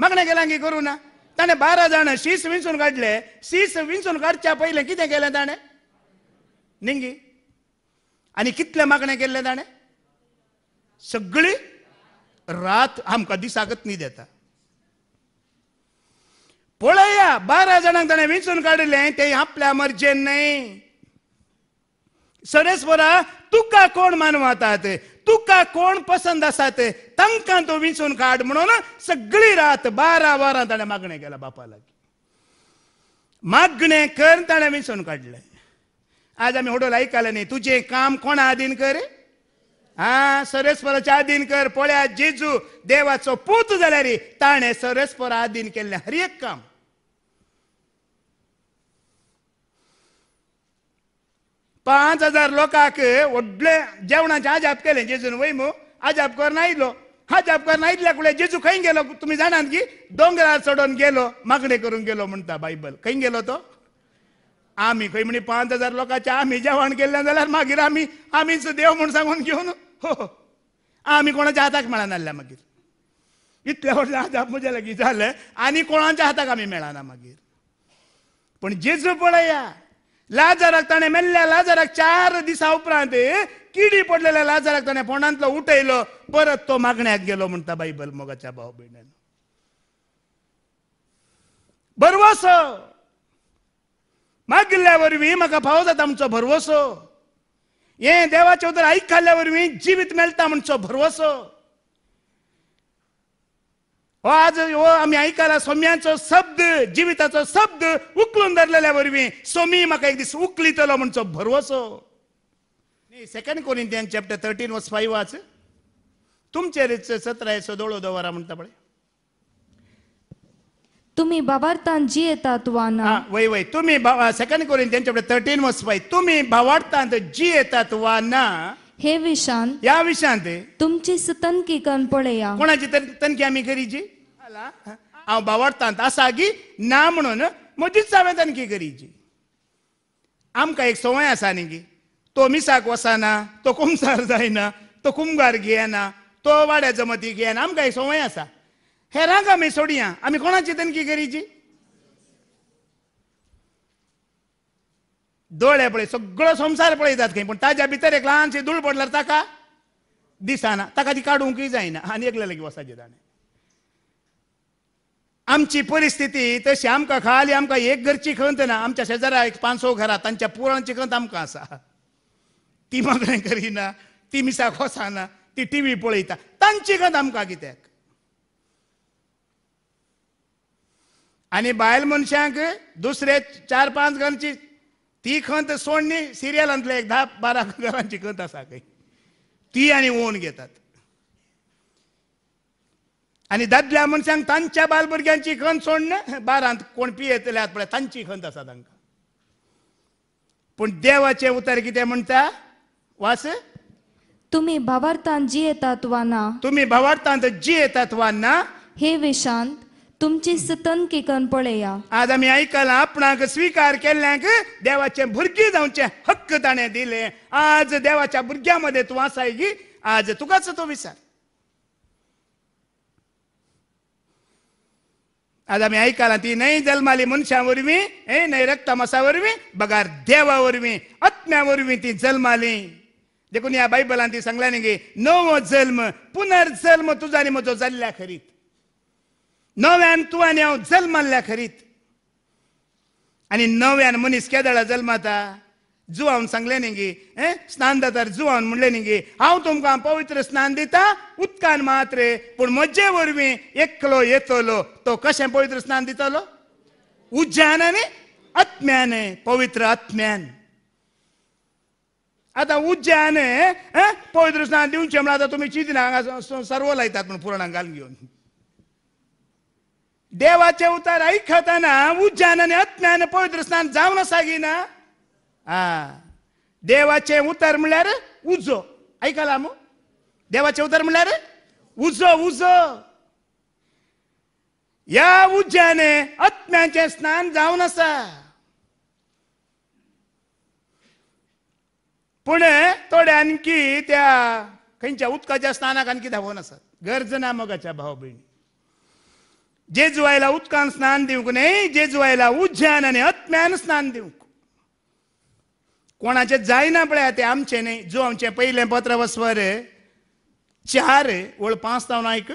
मागण्या केलां की करू ना ताणें बारा जाणां शीस विंचून काढले शीस विंचून काडच्या पयलें कितें केलें ताणें निंगी आणि कितले मागणें केल्लें ताणें सगळी रात आमकां दिसागत न्हीद देता पळया बारा जाणांक ताणें विंचून काढले ते आपल्या मर्जेन नाही सरेस्वरा तुका कोण मानवातात तुका कोण पसंद आसात तांकां तो विचून काढ म्हणून सगळी रात बारा वरां ताणे मागणे केलां बापा लागी मागणें कर ताणें विचून काढले आज आम्ही हडोल ऐकायला नाही तुझे काम कोणा आदीन कर हा सरस्वराच्या आदीन कर पोळ्या जेजू देवाचो पूत जाल्यार ताणे सरेस्वरा आदीन केल्लें हर एक काम पांच हजार लोकांक व्हडले जेवणाचे आजाप केले जेजून आजाप करून आयलो करून आयल्या फुडें जेजू खंय गेलो तुम्ही जाणात की दोंगरार चडून गेलो मागणे करून गेलो म्हणटा बायबल खंय गेलो तो आम्ही खंय म्हणजे पांच हजार लोकांचे आम्ही जेवण केले जाल्यार मागीर आमी आम्हीच देव म्हूण सांगून घेवन हो आमी हो. आम्ही कोणाच्या हाताक मेळनाल्या मागीर इतल्या व्हडले आजाप म्हज्या लागीं जालें आनी कोणाच्या हाताक आमी मेळना मागीर पण जेजू पळया लाजाराक ताणें मेल्ल्या लाजाराक चार दिसा उपरांत किडी पडलेल्या लाजाराक ताणें फोंडांतलो उठयलो परत तो मागण्याक गेलो म्हणटा बायबल मोगाच्या भाव भयणान भरवसो मागिल्ल्या वरवीं म्हाका फावो जाता म्हणचो भरवसो हे देवाचे उतर आयकल्ल्या वरवीं जिवीत मेळटा म्हणचो भरवसो आज हो आमी आयकला सोम्यांचो शब्द जिविताचो शब्द उकलून धरलेल्या वरवी सोमी म्हाका एक दिस उकलितलो म्हणचो भरवसो न्ही second Corinthian chapter thirteen verse five वाच तुमचे रिच सतरा हे दोळो दोवारा म्हणता पळय तुम्ही भावार्थान जी वा ना वय वय तुम्ही सेकंड करून त्यांच्याकडे थर्टीन वर्स पाहिजे तुम्ही भावार्थांत जी येतात वा हे विशांत या विशांत तुमची तनकी कन या कोणाची तनकी आम्ही करीची जाला हांव बावडटांत आसा की ना म्हणून मदींच हांवें ताणें की करीची आमकां एक संवय आसा न्ही गी तो मिसाक वसाना तो कुमसार जायना तो कुमगार घेयना तो वाड्या जमती घेयना आमकां एक संवय आसा हेरांक आमी सोडया आमी कोणाची की करीची दोळे पळय सगळो संसार पळयतात खंय पूण ताज्या भितर एक ल्हानशी धूळ पडल्यार ताका दिसाना ताका ती काडूंकय जायना आनी एकल्या लागीं वसाचें ताणें आमची परिस्थिती तशी आमकां खाली आमकां एक घरची खंत ना आमच्या शेजारा एक पांच सो घरां तांच्या पुरांची खंत आमकां आसा ती मागणी करीना ती मिसाक वसाना ती टी व्ही पळयता तांची खंत आमकां कित्याक आनी बायल मनशांक दुसरे चार पांच घरांची ती खंत सोडणी सिरियलांतले एक धा बारा घरांची खंत आसा खंय ती आनी ओन घेतात आणि दादल्या मनशांक तांच्या बाल भुरग्यांची खंत सोडना बारांत कोण पियेतल्यात पळय तांची खंत आसा तांकां पूण देवाचें उतर कितें म्हणटा वास तुम्ही भावार्थांत येतात वा ना तुम्ही भावार्थांत येतात वा ना हे विशांत तुमची सतन किकन पळया आज आम्ही ऐकला आपणाक स्वीकार केल्ल्याक देवाचे भुरगी जावचे हक्क ताणें दिले आज देवाच्या भुरग्यां तूं तू गी आज तुकाच तो विचार आज आम्ही ऐकाला ती नाही जन्माली मनशावरवी हे नाही रक्तमसावरवी बघा देवावरवी आत्म्यावरवी ती जन्माली देखून या बायबलान ती सांगला गे नव जन्म पुनर्जन्म तुझा आणि मजो जल्ल्या खरीत नव्यान तू आणि हांव जल्मल्ल्या खरीत आणि नव्यान मनीस केदळा जन्माता जुवान सांगले न्ही हे स्नान दातार जुवान म्हणले न्ही हांव तुमकां पवित्र स्नान दिता उदकान मात्र पूण मज्जे वरवीं एकलो येतलो तो कशें पवित्र स्नान दितलो उज्यान आनी आत्म्यान पवित्र आत्म्यान आतां उज्ज्यान पवित्र स्नान दिवचें म्हण आतां तुमी चिंतना हांगा सर्व लायतात म्हण पुराणांक घालून घेवन देवाचे उतार आयकताना उज्ज्यान आनी आत्म्यान पवित्र स्नान जावन आसा आ देवाचे उतर म्हणल्यार उजो ऐकला मू देवाचे उतर म्हणल्यार उजो उजो या उज्याने आत्म्याचे स्नान जावन आसा पूण थोडे आणखी त्या खंयच्या उदकाच्या स्नानाक आणखी धांवून आसात गरज ना मोगाच्या भाव भयणी जेजुवायला उदकान स्नान दिवंक जेजू जेजुवायला उज्यान आनी आत्म्यान स्नान दिवंक कोणाचे जायना पळया ते आमचे न्ही जो आमचे पहिले पत्र वसवर चार ओळ पाच तावन आयक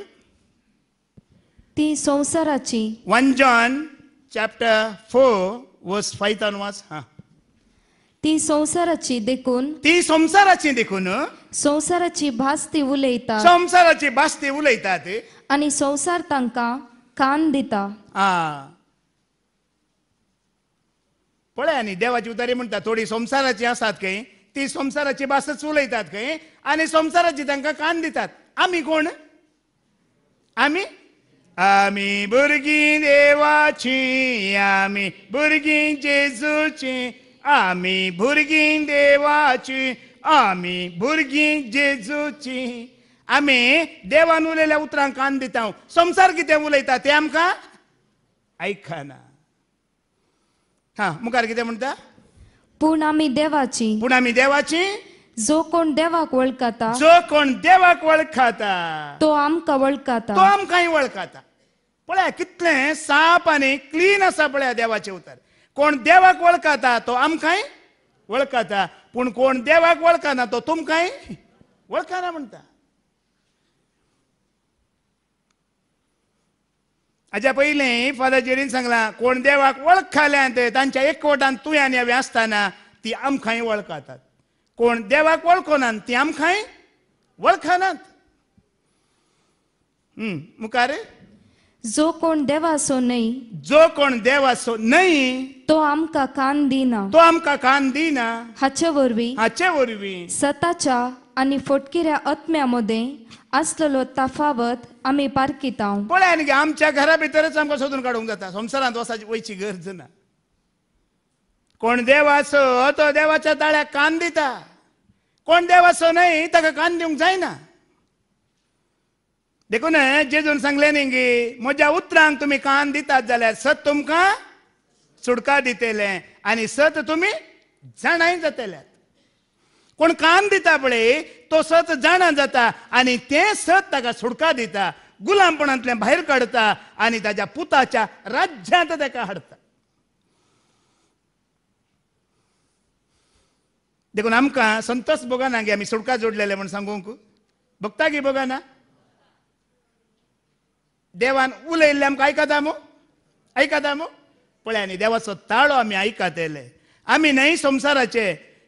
ती संसाराची one John chapter four verse five तावन वाच हा ती संसाराची देखून ती संसाराची देखून संसाराची भास्ती उलयता संसाराची भास्ती उलयता उलयतात आणि संसार तांकां कान दिता आ पळय आणि देवाची उतारी म्हणतात थोडी संसाराची असतात काही ती संसाराची भासच उलयतात खंय आणि संसाराची तांकां कान दितात आम्ही कोण आमी आम्ही भुरगीं देवाची आम्ही भुरगीं जेजूची आमी भुरगीं देवाची आमी भुरगीं जेजूची आम्ही देवान उलयल्या उतरांक कान दिता संसार कितें उलयता ते आमकां आयकना हा मुखार कितें म्हणटा पूण आमी देवाची पूण आमी देवाची जो कोण देवाक वळखता जो कोण देवाक वळखाता तो आमकां वळखाता तो आमकांय वळखता पळया कितलें साप आनी क्लीन आसा पळया देवाचे उतर कोण देवाक वळखाता तो आमकांय वळखता पूण कोण देवाक वळखना तो तुमकांय वळखना म्हणटा हाज्या पयलीं फादर जेरीन सांगलां कोण देवाक वळखाल्यान ते तांच्या एकवटान तुयान येवे आसतना ती आमकांय वळखतात कोण देवाक वळखनात ती आमकांय वळखनात मुखार जो कोण देवासो न्हय जो कोण देवासो न्हय तो आमकां कान दिना तो आमकां कान दिना हाचे वरवीं हाचे वरवीं सताच्या आनी फटकिऱ्या आत्म्यामध्ये मदें तफावत आम्ही पारकिताव पळ्यान गे आमच्या घरा भितरच आमकां सोदून काडूंक जाता संवसारांत वसाची वयची गरज ना कोण देव तो देवाच्या ताळ्याक कान दिता कोण देव न्हय ताका कान दिवंक जायना देखून जेजून सांगले न्ही गे म्हज्या उतरांक तुमी कान दितात जाल्यार सत तुमकां सुटका दितेले आनी सत तुमी जाणाय जातल्यात कोण कान दिता पळय तो सत जाणा जाता आणि ते सत ताका सुडका दिता गुलामपणांतल्यान भायर काडता आनी ताच्या पुताच्या राज्यांत ताका हाडटा देखून आमकां संतोष बोगाना गे आम्ही सुडका जोडलेले म्हण सांगूंक बघता गे बोगाना देवान उलयल्ले आमकां आयकता मो ऐका मो पळय आनी देवाचो ताळो आमी आयकात येयले आमी न्हय संवसाराचे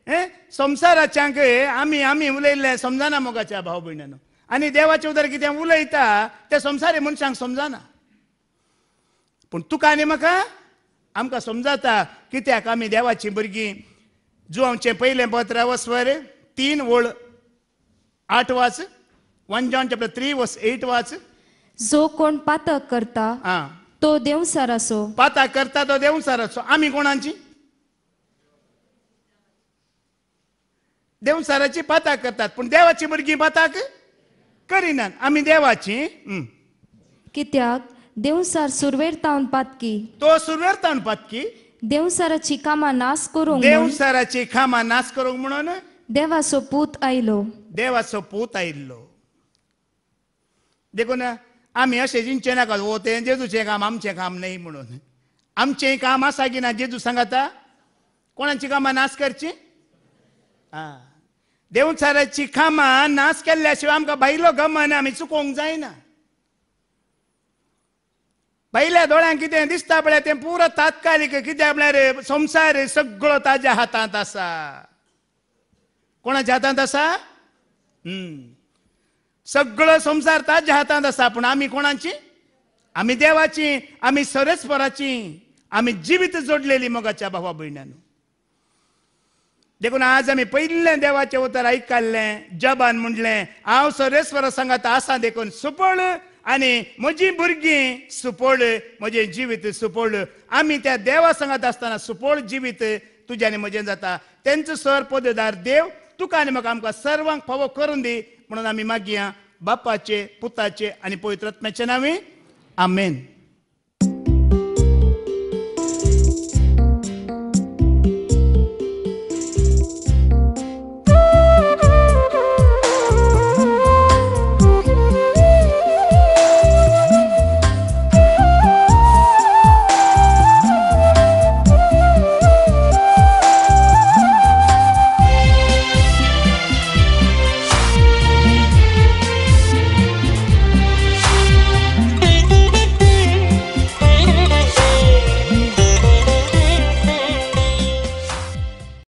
संसाराच्यांक आम्ही आमी आमी उलयल्लें समजना मोगाच्या भाव भयणांनो आनी देवाचे उदर कितें उलयता तें संसारी मनशांक समजना पूण तुका आनी म्हाका आमकां समजाता कित्याक आमी देवाचीं भुरगीं आमचे पयलें पत्र वस्वर तीन ओळ आठ वाच one John chapter three verse eight वाच जो कोण पातक करता आ, तो देवसार असो पातक करता तो देवसार असो आम्ही कोणाची देवसाराची पाता करतात पण देवाची मुलगी पाता करिनात आम्ही देवाची कित्याक देवसार सुरवेर तावन पातकी तो सुरवेर तावन पातकी देवसाराची कामा नास करू देवसाराची कामा नास करू म्हणून देवाचो पूत आयलो देवाचो पूत आयलो देखून आम्ही असे जिंचे नाका हो ते जेजूचे काम आमचे काम नाही म्हणून आमचे काम असा की ना जेजू सांगता कोणाची कामा नास करची हा देवचाराची कामां नाश केल्याशिवाय आमकां बायलो गमन आमी चुकोंक जायना बायल्या दोळ्यांक कितें दिसता पळय तें पुरो तात्कालीक कित्याक म्हळ्यार संसार सगळो ताज्या हातांत आसा कोणाच्या हातांत आसा सगळो संसार ताज्या हातांत आसा पूण आमी कोणाची आमी देवाची आमी सरस्वराची आमी जिवीत जोडलेली मोगाच्या भावा भयणांनी देखून आज आम्ही पहिले देवाचे उतर ऐकाले जबान म्हणलें हांव सरेश्वर सांगात असा देखून सुपळ आणि म्हजी भुरगी सुपळ मजे जिवीत सुपळ आम्ही त्या देवा संगत असताना सुपळ जिवीत तुज्यानी म्हजें जाता तेंचो सर पदेदार देव तुका आणि म्हाका आमकां सर्वांक फावो करून दी म्हणून आम्ही मागिया बापाचे पुताचे आणि पवित्रत्म्याचे नावे आमेन